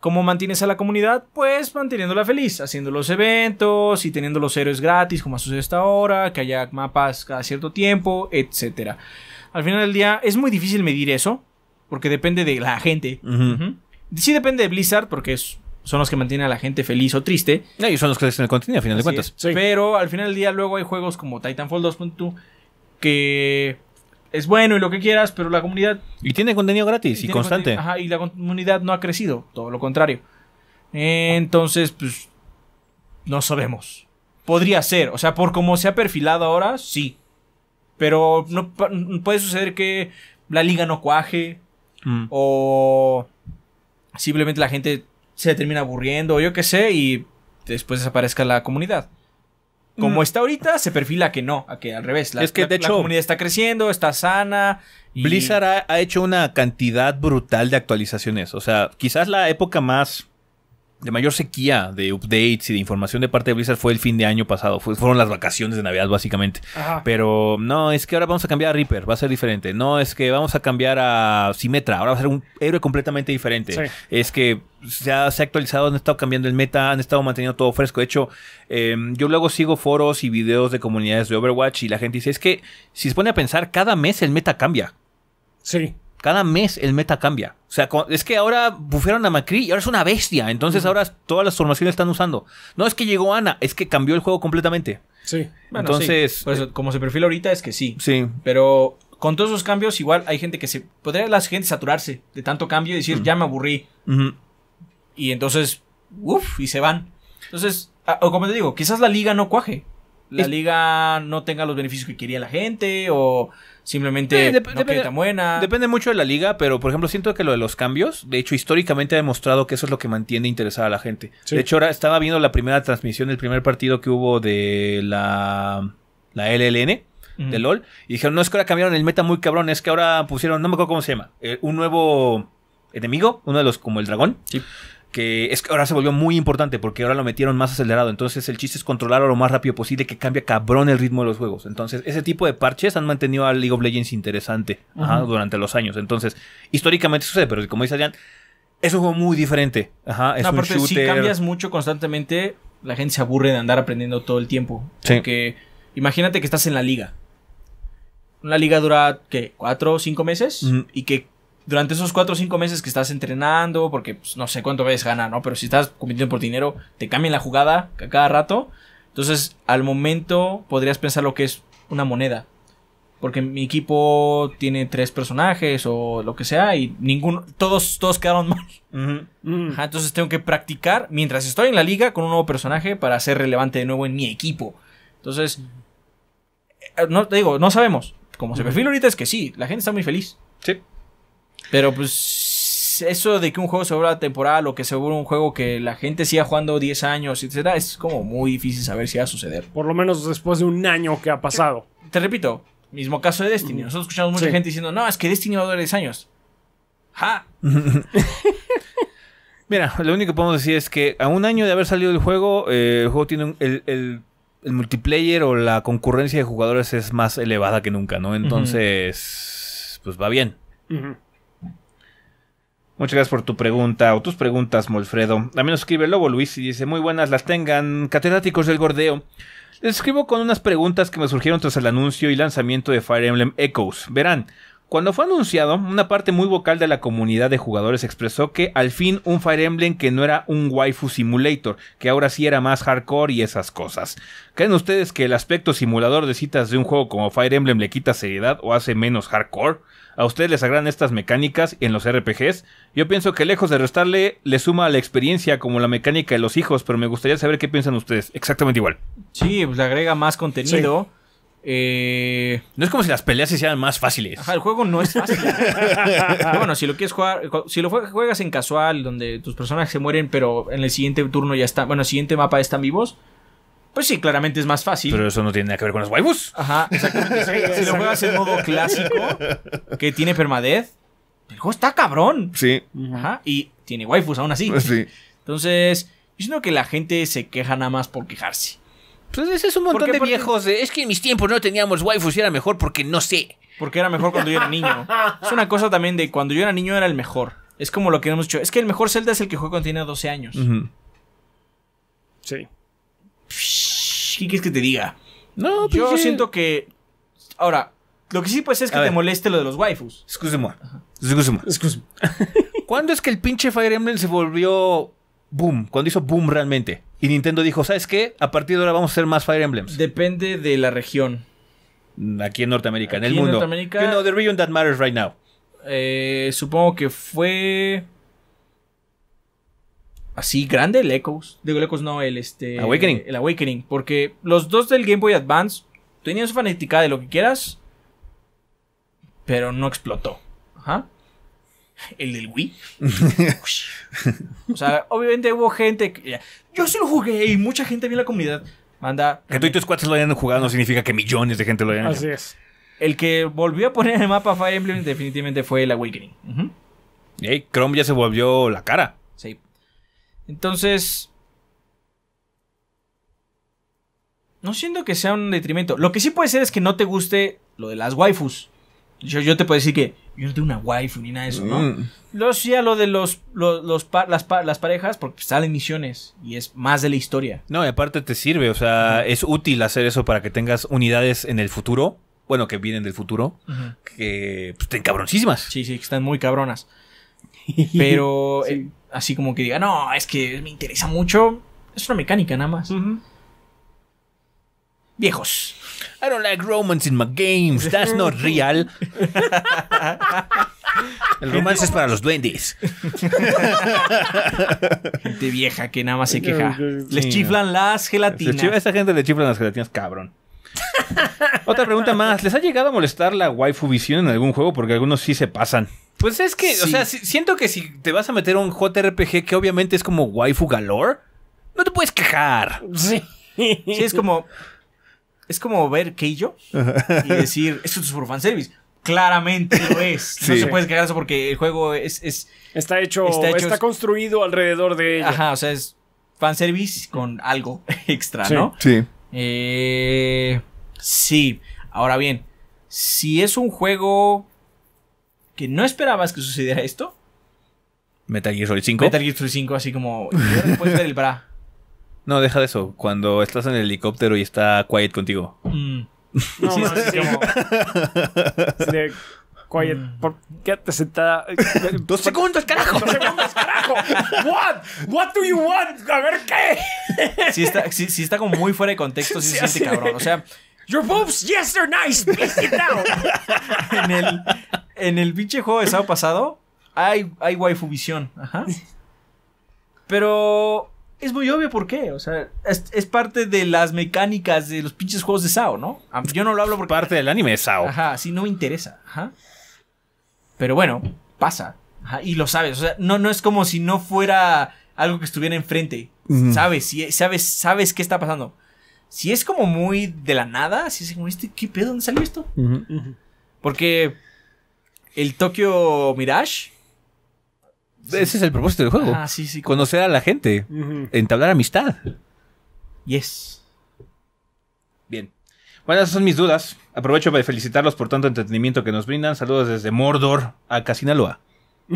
¿Cómo mantienes a la comunidad? Pues manteniéndola feliz, haciendo los eventos y teniendo los héroes gratis, como ha sucedido hasta ahora, que haya mapas cada cierto tiempo, etc. Al final del día es muy difícil medir eso, porque depende de la gente. Sí depende de Blizzard porque son los que mantienen a la gente feliz o triste. Y son los que hacen el contenido, a final de cuentas. Pero al final del día luego hay juegos como Titanfall 2.2 que es bueno y lo que quieras, pero la comunidad... Y tiene contenido gratis y, constante. Ajá, y la comunidad no ha crecido, todo lo contrario. Entonces, pues, no sabemos. Podría ser, o sea, por cómo se ha perfilado ahora, sí. Pero no, puede suceder que la liga no cuaje. Mm. O simplemente la gente se termina aburriendo, yo qué sé, y después desaparezca la comunidad. Como mm. está ahorita, se perfila que no, a que al revés. La, es que de hecho, la comunidad está creciendo, está sana. Blizzard ha, hecho una cantidad brutal de actualizaciones. O sea, quizás la época más de mayor sequía de updates y de información de parte de Blizzard fue el fin de año pasado. fueron las vacaciones de Navidad, básicamente. Pero no, es que ahora vamos a cambiar a Reaper, va a ser diferente. No, es que vamos a cambiar a Symmetra, ahora va a ser un héroe completamente diferente. Es que se ha, se ha, actualizado, han estado cambiando el meta, han estado manteniendo todo fresco. De hecho, em, yo luego sigo foros y videos de comunidades de Overwatch y la gente dice, es que si se pone a pensar, cada mes el meta cambia. Sí cada mes el meta cambia. O sea, es que ahora bufearon a Macri y ahora es una bestia. Entonces ahora todas las formaciones están usando. No es que llegó Ana, es que cambió el juego completamente. Sí. Entonces. Pues, eh, como se perfila ahorita es que sí. Sí. Pero con todos esos cambios, igual hay gente que se. Podría la gente saturarse de tanto cambio y decir, ya me aburrí. Y entonces, uff, y se van. Entonces, o como te digo, quizás la liga no cuaje la liga no tenga los beneficios que quería la gente o simplemente eh, no quede tan buena. Depende mucho de la liga, pero por ejemplo siento que lo de los cambios, de hecho históricamente ha demostrado que eso es lo que mantiene interesada a la gente. De hecho ahora estaba viendo la primera transmisión, el primer partido que hubo de la, la LLN de LOL. Y dijeron, no, es que ahora cambiaron el meta muy cabrón, es que ahora pusieron, no me acuerdo cómo se llama, eh, un nuevo enemigo, uno de los como el dragón. Sí que es que ahora se volvió muy importante porque ahora lo metieron más acelerado. Entonces el chiste es controlarlo lo más rápido posible que cambia cabrón el ritmo de los juegos. Entonces ese tipo de parches han mantenido a League of Legends interesante durante los años. Entonces históricamente sucede, pero como dice Adrián, es un juego muy diferente. Ajá, es no, un si cambias mucho constantemente, la gente se aburre de andar aprendiendo todo el tiempo. Sí. Porque imagínate que estás en la liga. Una liga dura, ¿qué? ¿Cuatro o cinco meses? Y que durante esos 4 o 5 meses que estás entrenando, porque pues, no sé cuánto ves ganar, ¿no? Pero si estás compitiendo por dinero, te cambian la jugada a cada rato. Entonces, al momento podrías pensar lo que es una moneda. Porque mi equipo tiene tres personajes o lo que sea y ninguno, todos, todos quedaron mal. Mm. entonces tengo que practicar mientras estoy en la liga con un nuevo personaje para ser relevante de nuevo en mi equipo. Entonces, eh, no te digo, no sabemos. Como se perfila ahorita es que sí, la gente está muy feliz. Sí. Pero pues eso de que un juego se vuelva temporal o que se vuelva un juego que la gente siga jugando 10 años, etcétera, es como muy difícil saber si va a suceder. Por lo menos después de un año que ha pasado. Te, repito, mismo caso de Destiny. Mm. Nosotros escuchamos mucha gente diciendo, no, es que Destiny va a durar 10 años. ¡Ja! [LAUGHS] Mira, lo único que podemos decir es que a un año de haber salido el juego, eh, el juego tiene el, multiplayer o la concurrencia de jugadores es más elevada que nunca, ¿no? Entonces, pues va bien. Muchas gracias por tu pregunta o tus preguntas, Molfredo. También nos escribe Lobo Luis y dice, muy buenas las tengan, catedráticos del gordeo. Les escribo con unas preguntas que me surgieron tras el anuncio y lanzamiento de Fire Emblem Echoes. Verán, cuando fue anunciado, una parte muy vocal de la comunidad de jugadores expresó que al fin un Fire Emblem que no era un waifu simulator, que ahora sí era más hardcore y esas cosas. ¿Creen ustedes que el aspecto simulador de citas de un juego como Fire Emblem le quita seriedad o hace menos hardcore? ¿A ustedes les agradan estas mecánicas en los RPGs? Yo pienso que lejos de restarle, le suma a la experiencia como la mecánica de los hijos, pero me gustaría saber qué piensan ustedes. Exactamente igual. Sí, pues le agrega más contenido. Eh, no es como si las peleas se hicieran más fáciles. Ajá, el juego no es fácil. [LAUGHS] bueno, si lo quieres jugar, si lo juegas en casual, donde tus personajes se mueren, pero en el siguiente turno ya están, bueno, el siguiente mapa están vivos, pues sí, claramente es más fácil. Pero eso no tiene nada que ver con los waifus. Ajá, exactamente. [LAUGHS] si lo juegas en modo clásico, que tiene permadez, el juego está cabrón. Sí. Ajá, y tiene waifus aún así. Entonces, yo siento que la gente se queja nada más por quejarse. Pues ese es un montón de viejos. es que en mis tiempos no teníamos waifus y era mejor porque no sé. Porque era mejor cuando yo era niño. Es una cosa también de cuando yo era niño era el mejor. Es como lo que hemos dicho. Es que el mejor Zelda es el que juega cuando tiene 12 años. Sí. ¿Qué quieres que te diga? No, pues Yo siento que. Ahora, lo que sí pues es que te moleste lo de los waifus. excuse me. excuse [LAUGHS] ¿Cuándo es que el pinche Fire Emblem se volvió boom, cuando hizo boom realmente. Y Nintendo dijo, ¿sabes qué? A partir de ahora vamos a hacer más Fire Emblems. Depende de la región. Aquí en Norteamérica, en el mundo. Norteamérica, you the region that matters right now. Eh, supongo que fue... Así grande el Echoes. Digo, el Echoes no, el este... Awakening. El, Awakening. Porque los dos del Game Boy Advance tenían su fanática de lo que quieras, pero no explotó. Ajá el del Wii. [LAUGHS] o sea, obviamente hubo gente que... Yo sí lo jugué y mucha gente Vio en la comunidad. Manda... Que tú y tus cuates lo hayan jugado no significa que millones de gente lo hayan jugado. Así es. El que volvió a poner el mapa Fire Emblem definitivamente fue el Awakening. Y Chrome ya se volvió la cara. Sí. Entonces... No siento que sea un detrimento. Lo que sí puede ser es que no te guste lo de las waifus. Yo, te puedo decir que yo no tengo una wife ni nada de eso, ¿no? Mm. Luego lo de los, los, las, las, parejas, porque salen misiones y es más de la historia. No, y aparte te sirve, o sea, es útil hacer eso para que tengas unidades en el futuro, bueno, que vienen del futuro, que pues, estén cabroncísimas. Sí, sí, que están muy cabronas. [LAUGHS] Pero eh, así como que diga, no, es que me interesa mucho, es una mecánica nada más viejos. I don't like romance in my games. That's not real. El romance es para los duendes. Gente vieja que nada más se queja. Les chiflan las gelatinas. A esa gente le chiflan las gelatinas, cabrón. Otra pregunta más. ¿Les ha llegado a molestar la waifu visión en algún juego? Porque algunos sí se pasan. Pues es que, o sea, siento que si te vas a meter un JRPG que obviamente es como waifu galore, no te puedes quejar. Sí. Sí, es como, es como ver Keijo y decir, esto es por fanservice. Claramente lo es. [LAUGHS] No se puede cagar eso porque el juego es, está, hecho, está construido alrededor de ella. Ajá, o sea, es fanservice con algo [LAUGHS] extra, ¿no? Sí. Eh, sí. Ahora bien, si es un juego que no esperabas que sucediera esto. Metal Gear Solid 5. Metal Gear Solid 5, así como. ver el bra. No, deja de eso. Cuando estás en el helicóptero y está Quiet contigo. No, mm. No, sí, como... Quiet, mm. ¿por qué te sentada? [LAUGHS] ¡Dos segundos, carajo! ¡Dos segundos, carajo! ¿What? ¿What do you want? A ver, ¿qué? Si está, está como muy fuera de contexto, sí, se siente cabrón. O sea... Your boobs, yes, they're nice. it down. en, el, en el pinche juego de sábado pasado, hay, hay waifu visión. Ajá. Pero es muy obvio por qué. O sea, es, parte de las mecánicas de los pinches juegos de Sao, ¿no? Ah, yo no lo hablo porque. Parte del anime de Sao. Ajá, sí, no me interesa. Ajá. Pero bueno, pasa. Ajá, y lo sabes. O sea, no, no es como si no fuera algo que estuviera enfrente. Sabes, si, sabes, sabes qué está pasando. Si es como muy de la nada, si es como, este, ¿qué pedo? ¿Dónde salió esto? Porque el Tokyo Mirage ese es el propósito del juego. Ah, sí, sí. Conocer a la gente. Entablar amistad. Yes. Bien. Bueno, esas son mis dudas. Aprovecho para felicitarlos por tanto entretenimiento que nos brindan. Saludos desde Mordor a Casinaloa. [LAUGHS]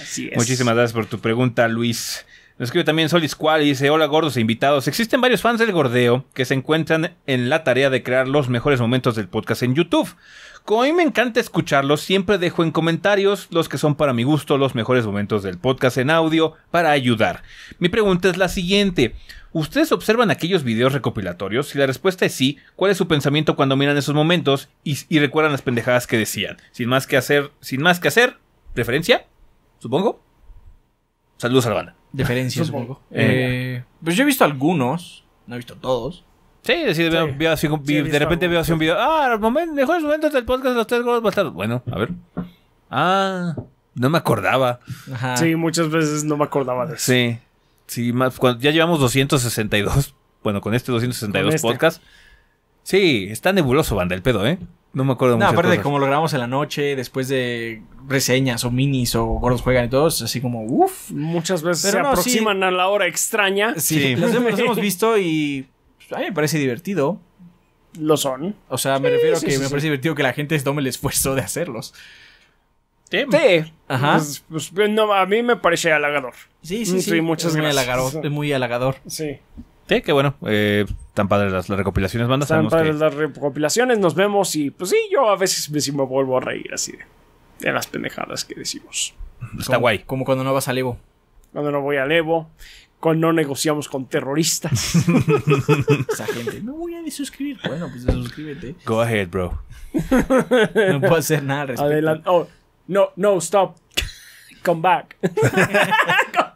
Así es. Muchísimas gracias por tu pregunta, Luis. Nos escribe también Solis y dice: Hola, gordos e invitados. Existen varios fans del gordeo que se encuentran en la tarea de crear los mejores momentos del podcast en YouTube como a mí me encanta escucharlos, siempre dejo en comentarios los que son para mi gusto los mejores momentos del podcast en audio para ayudar. Mi pregunta es la siguiente. ¿Ustedes observan aquellos videos recopilatorios? Si la respuesta es sí, ¿cuál es su pensamiento cuando miran esos momentos y, recuerdan las pendejadas que decían? Sin más que hacer, sin más que hacer, ¿preferencia? Supongo. Saludos a la Deferencia, supongo. Eh, pues yo he visto algunos, no he visto todos. Sí, así, de repente veo así un video. Ah, el momento, mejores momentos del podcast de los tres gordos bastardos. Bueno, a ver. Ah, no me acordaba. Sí, muchas veces no me acordaba de eso. Sí, sí, más, cuando, ya llevamos 262. Bueno, con este 262 este. podcast. Sí, está nebuloso, banda, el pedo, ¿eh? No me acuerdo no, aparte de cómo lo grabamos en la noche, después de reseñas o minis o gordos juegan y todos, así como, uff. Muchas veces se aproximan a la hora extraña. Sí, los hemos [LAUGHS] visto y a mí me parece divertido. Lo son. O sea, me refiero a que me parece divertido que la gente tome el esfuerzo de hacerlos. Sí. Ajá. Pues, pues, pues a mí me parece halagador. Sí, sí, sí. muchas gracias. Muy halagador, es muy halagador. Sí. Sí, que bueno. Eh, tan padres las, las recopilaciones, ver. Tan padres las recopilaciones, nos vemos y pues sí, yo a veces me, vuelvo a reír así de, las pendejadas que decimos. Está guay. Como cuando no vas a Evo. Cuando no voy a Evo con no negociamos con terroristas. [LAUGHS] Esa gente, No voy a desuscribir. Bueno, pues suscríbete Go ahead, bro. [LAUGHS] No puedo hacer nada al respecto. Adelante. Oh, no, no, stop. Come back. [LAUGHS]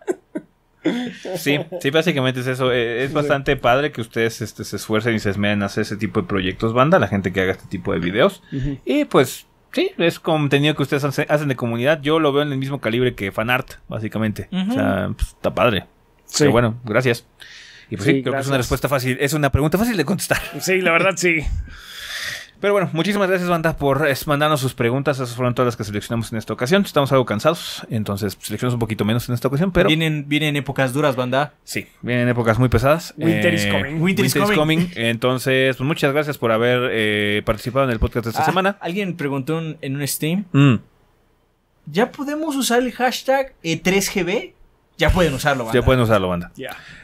Sí, sí, básicamente es eso. Eh, es bastante padre que ustedes este, se esfuercen y se esmeren a hacer ese tipo de proyectos, banda, la gente que haga este tipo de videos. Y pues, sí, es contenido que ustedes hacen de comunidad. Yo lo veo en el mismo calibre que fanart, básicamente. O sea, pues, está padre. Sí. bueno, gracias. Y pues sí, creo que es una respuesta fácil, es una pregunta fácil de contestar. [LAUGHS] Sí, la verdad sí. Pero bueno, muchísimas gracias, banda, por mandarnos sus preguntas. Esas fueron todas las que seleccionamos en esta ocasión. Estamos algo cansados, entonces seleccionamos un poquito menos en esta ocasión, pero. Vienen, vienen épocas duras, banda. Sí, vienen épocas muy pesadas. Winter is eh, coming. Winter, is, coming. Entonces, pues muchas gracias por haber eh, participado en el podcast de esta ah, semana. Alguien preguntó en un stream: mm. ¿Ya podemos usar el hashtag E3GB? Eh, ya pueden usarlo, banda. Ya pueden usarlo, banda.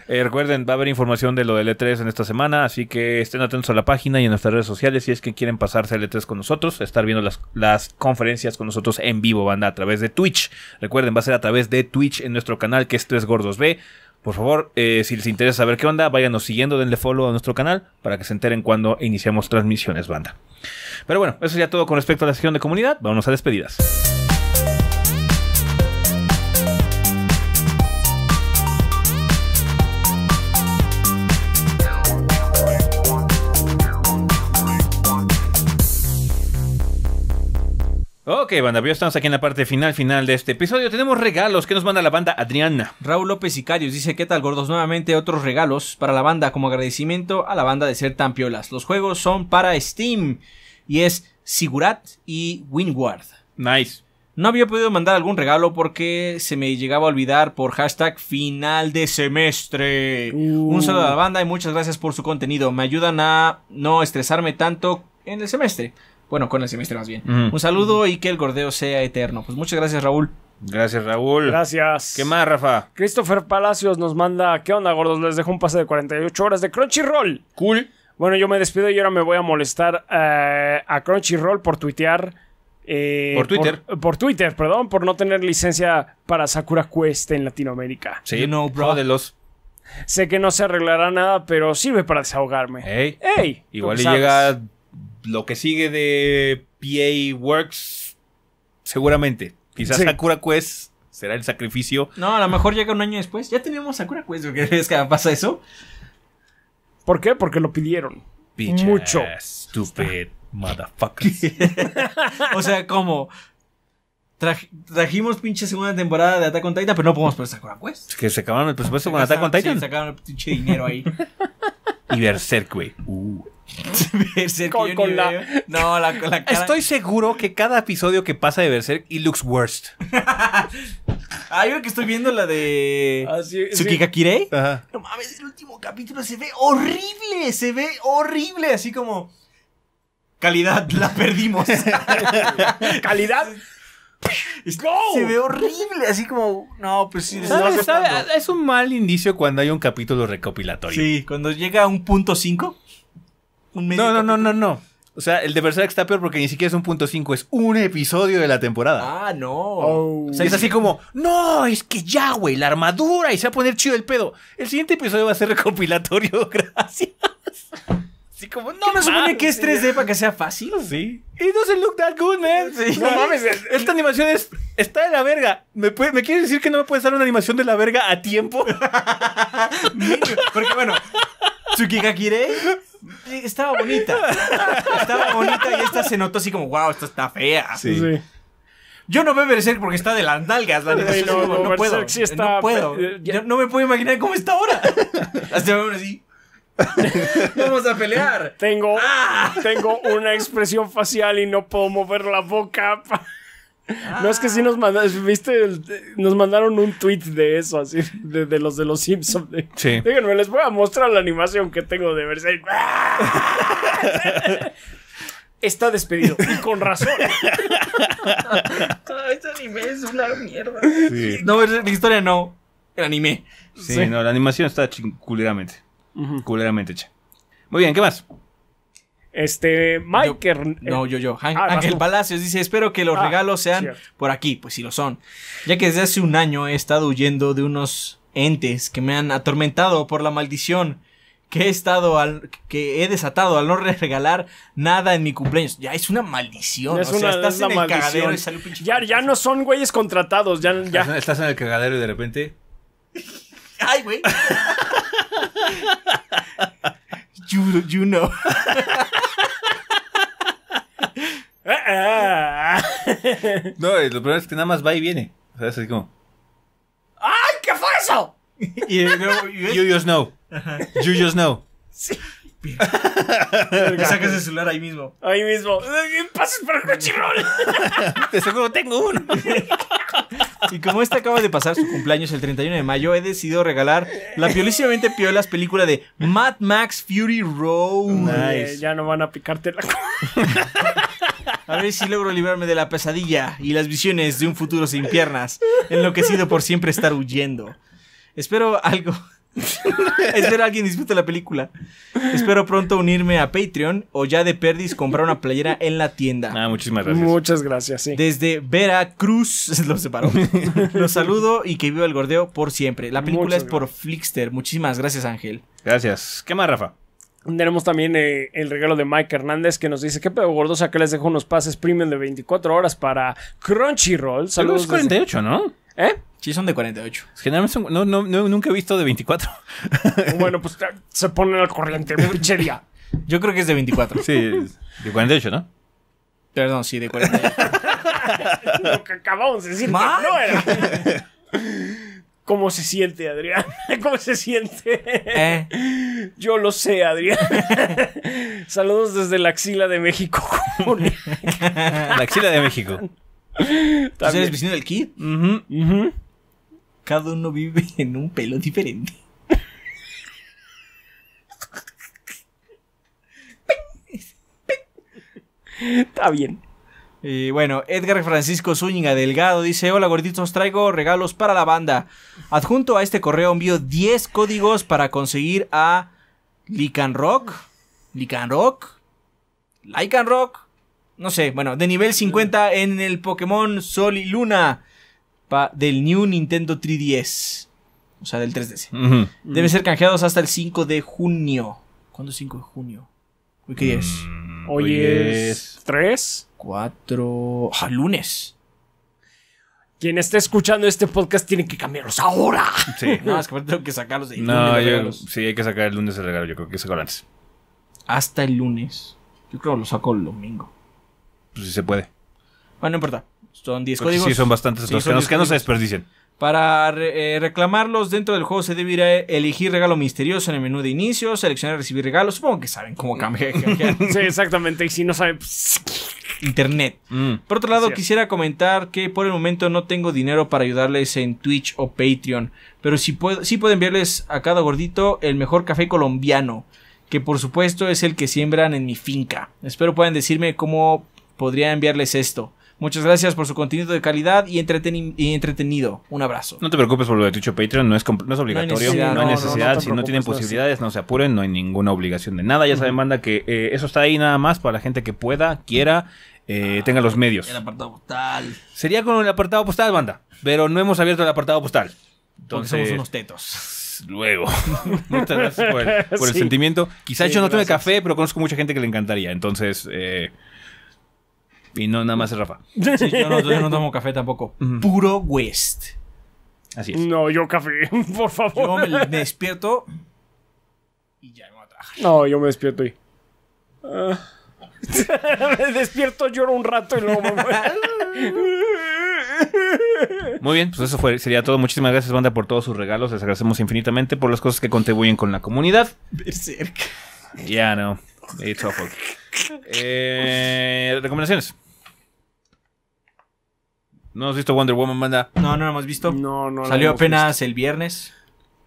Eh, recuerden, va a haber información de lo del E3 en esta semana, así que estén atentos a la página y en nuestras redes sociales si es que quieren pasarse el E3 con nosotros, estar viendo las, las conferencias con nosotros en vivo, banda, a través de Twitch. Recuerden, va a ser a través de Twitch en nuestro canal que es 3 Gordos B. Por favor, eh, si les interesa saber qué onda, váyanos siguiendo, denle follow a nuestro canal para que se enteren cuando iniciamos transmisiones, banda. Pero bueno, eso ya todo con respecto a la sesión de comunidad. Vámonos a despedidas. Ok, banda, pues ya estamos aquí en la parte final, final de este episodio. Tenemos regalos que nos manda la banda Adriana. Raúl López y Carios dice, ¿qué tal, gordos? Nuevamente otros regalos para la banda como agradecimiento a la banda de ser tan piolas. Los juegos son para Steam y es Sigurat y Windward. Nice. No había podido mandar algún regalo porque se me llegaba a olvidar por hashtag final de semestre. Uh. Un saludo a la banda y muchas gracias por su contenido. Me ayudan a no estresarme tanto en el semestre. Bueno, con el semestre más bien. Un saludo y que el gordeo sea eterno. Pues muchas gracias, Raúl. Gracias, Raúl. Gracias. ¿Qué más, Rafa? Christopher Palacios nos manda. ¿Qué onda, gordos? Les dejo un pase de 48 horas de Crunchyroll. Cool. Bueno, yo me despido y ahora me voy a molestar eh, a Crunchyroll por tuitear. Eh, por Twitter. Por, Twitter, perdón, por no tener licencia para Sakura Quest en Latinoamérica. Sí, no, bro. Sé que no se arreglará nada, pero sirve para desahogarme. ¡Ey! ¡Ey! Igual y llega lo que sigue de PA Works, seguramente. Quizás Sakura Quest será el sacrificio. No, a lo mejor llega un año después. Ya tenemos Sakura Quest, ¿qué es que pasa eso? ¿Por qué? Porque lo pidieron. Mucho. Stupid motherfuckers. [LAUGHS] o sea, como. trajimos pinche segunda temporada de Attack on Titan, pero no podemos poner Sakura Quest. Es que se acabaron el presupuesto con Attack on Titan. Se acabaron el pinche dinero ahí. [LAUGHS] y Berserk, güey. Uh. [LAUGHS] No, la, Estoy seguro que cada episodio que pasa de Berserk It looks worst. ah, [LAUGHS] yo que estoy viendo la de ah, Kirei No mames, el último capítulo se ve horrible, se ve horrible, así como calidad la perdimos. [LAUGHS] calidad Se ve horrible, así como. No, pues sí. es un mal indicio cuando hay un capítulo recopilatorio. Sí, cuando llega a un punto 5. No, no, no, no, no. O sea, el de Berserk está peor porque ni siquiera es un punto cinco. es un episodio de la temporada. Ah, no. Oh. O sea, es así como, no, es que ya, güey, la armadura y se va a poner chido el pedo. El siguiente episodio va a ser recopilatorio, [LAUGHS] gracias. Así como, no. me supone que es 3D para que sea fácil? Sí. It doesn't look that good, man. No mames. Esta animación está de la verga. ¿Me, quieres decir que no me puedes dar una animación de la verga a tiempo? [LAUGHS] Porque bueno, quiere eh, estaba bonita. Estaba bonita y esta se notó así como, wow, esta está fea. Yo no a merecer porque está de las nalgas, la no, puedo. no puedo. Eh, no me puedo imaginar cómo está ahora. [LAUGHS] así. [LAUGHS] Vamos a pelear. Tengo, ¡Ah! tengo una expresión facial y no puedo mover la boca. No es que sí nos mandaron, viste, nos mandaron un tweet de eso, así, de, los de los Simpsons. De, Díganme, les voy a mostrar la animación que tengo de Versailles. [LAUGHS] Está despedido, y con razón. [LAUGHS] este anime es una mierda. No, la historia no, el anime. Sí, no, la animación está culeramente. Culeramente hecha. Muy bien, ¿qué más? Este, Mike eh, no, yo, yo. Ah, Ángel Palacios dice: Espero que los ah, regalos sean por aquí. Pues si lo son. Ya que desde hace un año he estado huyendo de unos entes que me han atormentado por la maldición que he estado que he desatado al no regalar nada en mi cumpleaños. Ya es una maldición. o sea, estás en el cagadero Ya, no son güeyes contratados. Ya, estás en el cagadero y de repente. Ay, güey. [LAUGHS] you, you know. [LAUGHS] Uh-uh. no, lo peor es que nada más va y viene. O sea, así como. ¡Ay, qué fue eso! you, just know. You just know. Sí. sacas el celular ahí mismo. Ahí mismo. ¡Pases para el chirrón. [LAUGHS] Te seguro tengo uno. [LAUGHS] Y como este acaba de pasar su cumpleaños el 31 de mayo, he decidido regalar la piolísimamente piolas película de Mad Max Fury Road. ya no van a picarte la [LAUGHS] A ver si logro librarme de la pesadilla y las visiones de un futuro sin piernas, enloquecido por siempre estar huyendo. Espero algo Espero alguien disfrute la película. Espero pronto unirme a Patreon o ya de perdiz comprar una playera en la tienda. Ah, muchísimas gracias. Muchas gracias, sí. Desde Veracruz, [LAUGHS] lo separó. [LAUGHS] Los saludo y que viva el gordeo por siempre. La película es por Flickster. Muchísimas gracias, Ángel. Gracias. ¿Qué más, Rafa? Tenemos también eh, el regalo de Mike Hernández que nos dice: ¿Qué pedo gordosa que les dejo unos pases premium de 24 horas para Crunchyroll. Saludos. 48, ¿no? ¿Eh? Sí, son de 48. Generalmente son, no, no, nunca he visto de 24. [LAUGHS] bueno, pues eh, se ponen al corriente, pinche Yo creo que es de 24. Sí, de 48, ¿no? Perdón, sí, de 48. [LAUGHS] Lo que acabamos de decir que no era. ¿Cómo se siente, Adrián? [LAUGHS] ¿Cómo se siente? Eh. Yo lo sé, Adrián. Saludos desde la axila de México. la axila de México. ¿Tú eres vecino del Kid? Mhm. -huh, cada uno vive [LAUGHS] en un pelo diferente. Está bien. Y eh, bueno, Edgar Francisco Zúñiga Delgado dice, hola gorditos, traigo regalos para la banda. Adjunto a este correo envío 10 códigos para conseguir a Lican Rock. Lican Rock. Rock. No sé, bueno, de nivel 50 en el Pokémon Sol y Luna del New Nintendo 3DS. O sea, del 3DS. debe Deben ser canjeados hasta el 5 de junio. ¿Cuándo es 5 de junio? Mm, ¿Hoy qué es? hoy, es 3. 4. Ah, lunes. Quien está escuchando este podcast tiene que cambiarlos ahora. Sí. [LAUGHS] no, es que tengo que sacarlos de No, sí, hay que sacar el lunes el regalo. Yo creo que sacarlo antes. Hasta el lunes. Yo creo que lo saco el domingo. Pues si se puede. Bueno, no importa. Son 10 códigos. Sí, son bastantes. los que, no se desperdicien. Para eh, reclamarlos dentro del juego se debe ir a elegir regalo misterioso en el menú de inicio, seleccionar recibir regalos. Supongo que saben cómo cambiar. [LAUGHS] sí, exactamente. Y si no saben... Pues, Internet. Mm, por otro lado, quisiera comentar que por el momento no tengo dinero para ayudarles en Twitch o Patreon. Pero si puedo, sí puedo enviarles a cada gordito el mejor café colombiano. Que por supuesto es el que siembran en mi finca. Espero puedan decirme cómo podría enviarles esto. Muchas gracias por su contenido de calidad y, entretenido. Un abrazo. No te preocupes por lo de Twitch o Patreon, no es, no es obligatorio, no hay necesidad. si no tienen posibilidades, no se apuren, no hay ninguna obligación de nada. Ya saben, banda, que eh, eso está ahí nada más para la gente que pueda, quiera. Eh, tenga los medios. El apartado postal. Sería con el apartado postal, banda. Pero no hemos abierto el apartado postal. Entonces, somos unos tetos. Luego. [LAUGHS] por el, sentimiento. Quizás yo no tome café, pero conozco mucha gente que le encantaría. Entonces, eh, y no nada más Rafa. Sí, yo, no, tomo café tampoco. Puro West. Así es. No, yo café, [LAUGHS] por favor. me, despierto y ya me voy a trabajar. No, yo me despierto y. Ah. [LAUGHS] me despierto, lloro un rato y luego me [LAUGHS] Muy bien, pues eso sería todo. Muchísimas gracias, banda, por todos sus regalos. Les agradecemos infinitamente por las cosas que contribuyen con la comunidad. cerca Ya no. Eh, ¿Recomendaciones? ¿No has visto Wonder Woman, Manda. No, no la hemos visto. No, no. Salió apenas el viernes.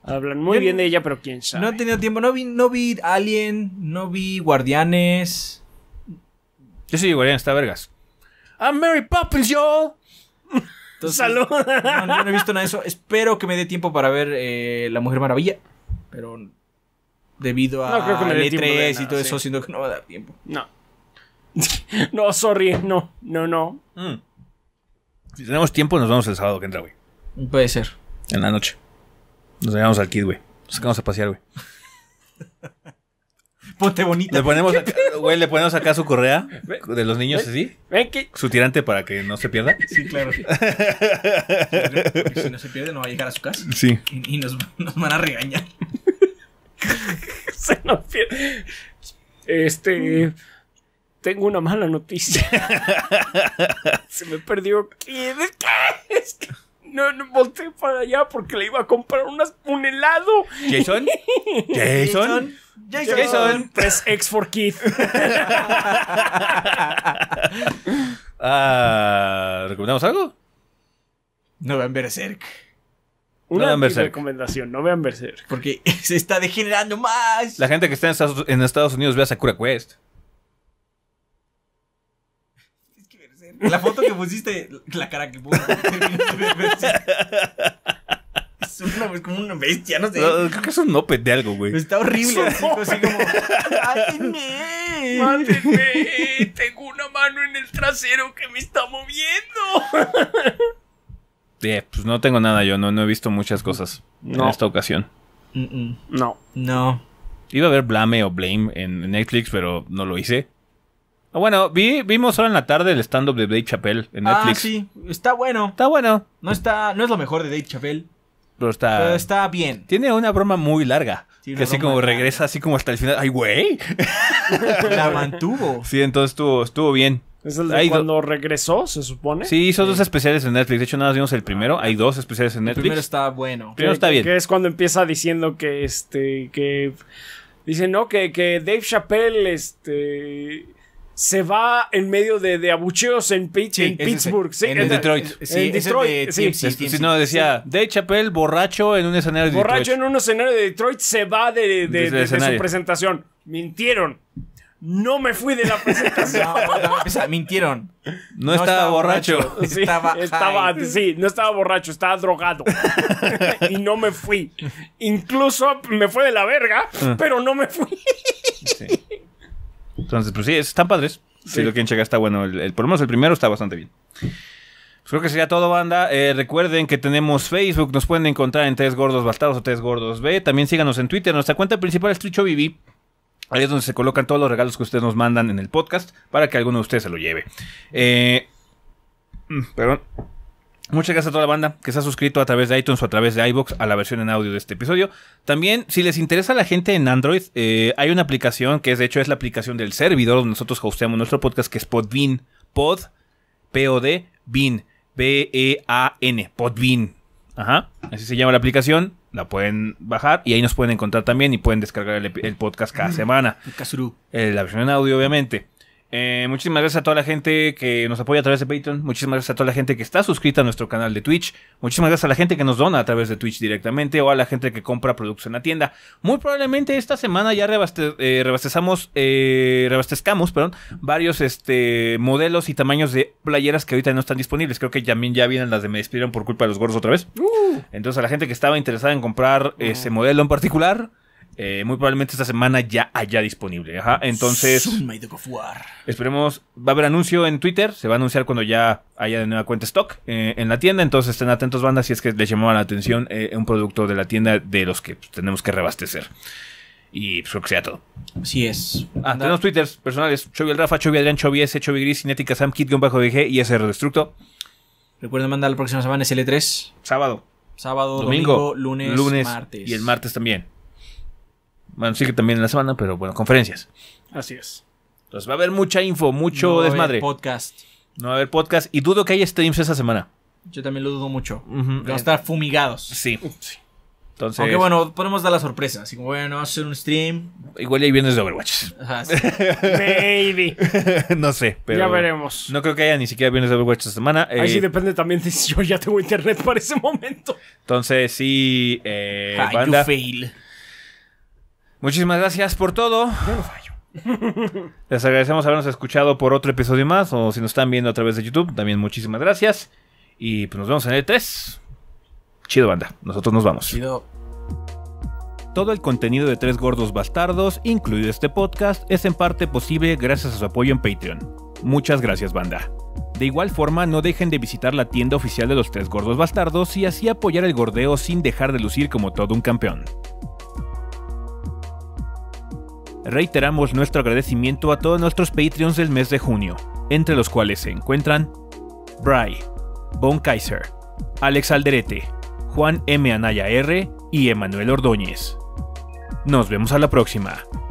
Hablan muy bien de ella, pero quién sabe. No he tenido tiempo. No vi, no vi Alien, no vi Guardianes. Yo sí, Guardianes, está vergas. I'm Mary Poppins, y'all. No, he visto nada de eso. Espero que me dé tiempo para ver eh, La Mujer Maravilla. Pero debido a no, el E3 y todo eso, siento que no va a dar tiempo. No. [LAUGHS] no, sorry, no, no, no. Mm. Si tenemos tiempo, nos vamos el sábado que entra, güey. Puede ser. En la noche. Nos llevamos al kid, güey. Nos sacamos a pasear, güey. [LAUGHS] Ponte bonita. Le ponemos, acá, [LAUGHS] güey, le ponemos acá su correa de los niños así. ¿Ven ¿qué? Su tirante para que no se pierda. Sí, claro. si no se pierde, no va a llegar a su casa. Sí. Y, nos van a regañar. [LAUGHS] se nos pierde. Este. Tengo una mala noticia. [LAUGHS] se me perdió. ¿Qué? no, no volteé para allá porque le iba a comprar un helado. [LAUGHS] ¿Jason? ¿Jason? Jason. Jason. Pues, X X for Keith. Ah, ¿Recomendamos algo? No a Cerc. Una no recomendación, no vean Berserk. Porque [LAUGHS] se está degenerando más. La gente que está en Estados, Unidos ve a Sakura Quest. Es que La foto que pusiste, la cara que pusiste. es una, es como una bestia, no sé. creo que es un nope de algo, güey. Está horrible, así, ¡Mátenme! ¡Mátenme! Tengo una mano en el trasero que me está moviendo. Eh, pues no tengo nada yo, no, he visto muchas cosas en esta ocasión. No. No. Iba a ver Blame o Blame en Netflix, pero no lo hice. Ah, bueno, vimos ahora en la tarde el stand-up de Dave Chappelle en ah, Netflix. Ah, sí, está bueno. Está bueno. No, está, no es lo mejor de Dave Chappelle. Pero está, está bien. Tiene una broma muy larga. que así como regresa, así como hasta el final. ¡Ay, güey! [LAUGHS] La mantuvo. Sí, entonces estuvo, estuvo bien. Es el cuando regresó, se supone. Sí, hizo dos especiales en Netflix. De hecho, nada más vimos el primero. Ah. Hay dos especiales en Netflix. El primero está bueno. Primero está bien. Que es cuando empieza diciendo que este. que. dice no, que, que Dave Chappelle, este se va en medio de, abucheos en, Pittsburgh. Sí, en, Detroit. Sí, en Detroit. sí, pues, pues, sí, no, decía Dave Chappelle borracho en un escenario de borracho Detroit. Borracho en un escenario de Detroit se va de, de su presentación. Mintieron. No me fui de la presentación. [LAUGHS] No, mintieron. No, estaba, borracho. Sí, no estaba borracho, estaba drogado. [LAUGHS] y no me fui. Incluso me fue de la verga, ah. pero no me fui. Entonces, pues sí, están padres. Si lo quieren checar, está bueno. El, por lo menos el primero está bastante bien. Pues creo que sería todo, banda. Eh, recuerden que tenemos Facebook. Nos pueden encontrar en Tres Gordos Bastardos o Tres Gordos B. También síganos en Twitter. Nuestra cuenta principal es viví. Ahí es donde se colocan todos los regalos que ustedes nos mandan en el podcast para que alguno de ustedes se lo lleve. Eh, mm, perdón. Muchas gracias a toda la banda que se ha suscrito a través de iTunes o a través de iBox a la versión en audio de este episodio. También, si les interesa a la gente en Android, eh, hay una aplicación que es, de hecho, es la aplicación del servidor donde nosotros hosteamos nuestro podcast, que es Podbean. Pod, P-O-D, Bean, B-E-A-N, Podbean. Ajá, así se llama la aplicación la pueden bajar y ahí nos pueden encontrar también y pueden descargar el, podcast cada semana. El eh, la versión en audio, obviamente. Eh, muchísimas gracias a toda la gente que nos apoya a través de Patreon. Muchísimas gracias a toda la gente que está suscrita a nuestro canal de Twitch. Muchísimas gracias a la gente que nos dona a través de Twitch directamente o a la gente que compra productos en la tienda. Muy probablemente esta semana ya eh, rebaste eh, rebastezcamos perdón, varios este, modelos y tamaños de playeras que ahorita no están disponibles. Creo que también ya vienen las de Me despidieron por culpa de los gordos otra vez. ¡Uh! Entonces a la gente que estaba interesada en comprar ese modelo en particular eh, muy probablemente esta semana ya haya disponible. Ajá. Entonces. Esperemos. Va a haber anuncio en Twitter. Se va a anunciar cuando ya haya de nueva cuenta stock eh, en la tienda. Entonces estén atentos, banda, si es que les llamaba la atención eh, un producto de la tienda de los que pues, tenemos que reabastecer. Y pues, creo que sea todo. Así es. Ah, tenemos twitters personales. Chovy el Rafa, Chovy Adrián, Chovy S, Chovy Gris, Cinética Sam, Kit, bajo DG y SR Destructo. Recuerden mandar la próxima semana es 3 Sábado. Sábado, domingo, lunes, martes. Y el martes también. Bueno, sí que también en la semana, pero bueno, conferencias. Así es. Entonces va a haber mucha info, mucho desmadre. podcast. No va a haber podcast. Y dudo que haya streams esa semana. Yo también lo dudo mucho. vamos a estar fumigados. Sí. Entonces, Aunque bueno, podemos dar la sorpresa. Así como, bueno, va a hacer un stream. Igual hay viernes de Overwatch. Ajá, [LAUGHS] no sé, pero. Ya veremos. No creo que haya ni siquiera viernes de Overwatch esta semana. Ahí sí eh, depende también de si yo ya tengo internet para ese momento. Entonces, sí. Eh, ah, banda, Muchísimas gracias por todo. [LAUGHS] Les agradecemos habernos escuchado por otro episodio más. O si nos están viendo a través de YouTube, también muchísimas gracias. Y pues nos vemos en el 3. Chido, banda. Nosotros nos vamos. Chido. Todo el contenido de Tres Gordos Bastardos, incluido este podcast, es en parte posible gracias a su apoyo en Patreon. Muchas gracias, banda. De igual forma, no dejen de visitar la tienda oficial de los Tres Gordos Bastardos y así apoyar el gordeo sin dejar de lucir como todo un campeón. Reiteramos nuestro agradecimiento a todos nuestros Patreons del mes de junio, entre los cuales se encuentran Bry, von Kaiser, Alex Alderete, Juan M. Anaya R. y Emanuel Ordóñez. Nos vemos a la próxima.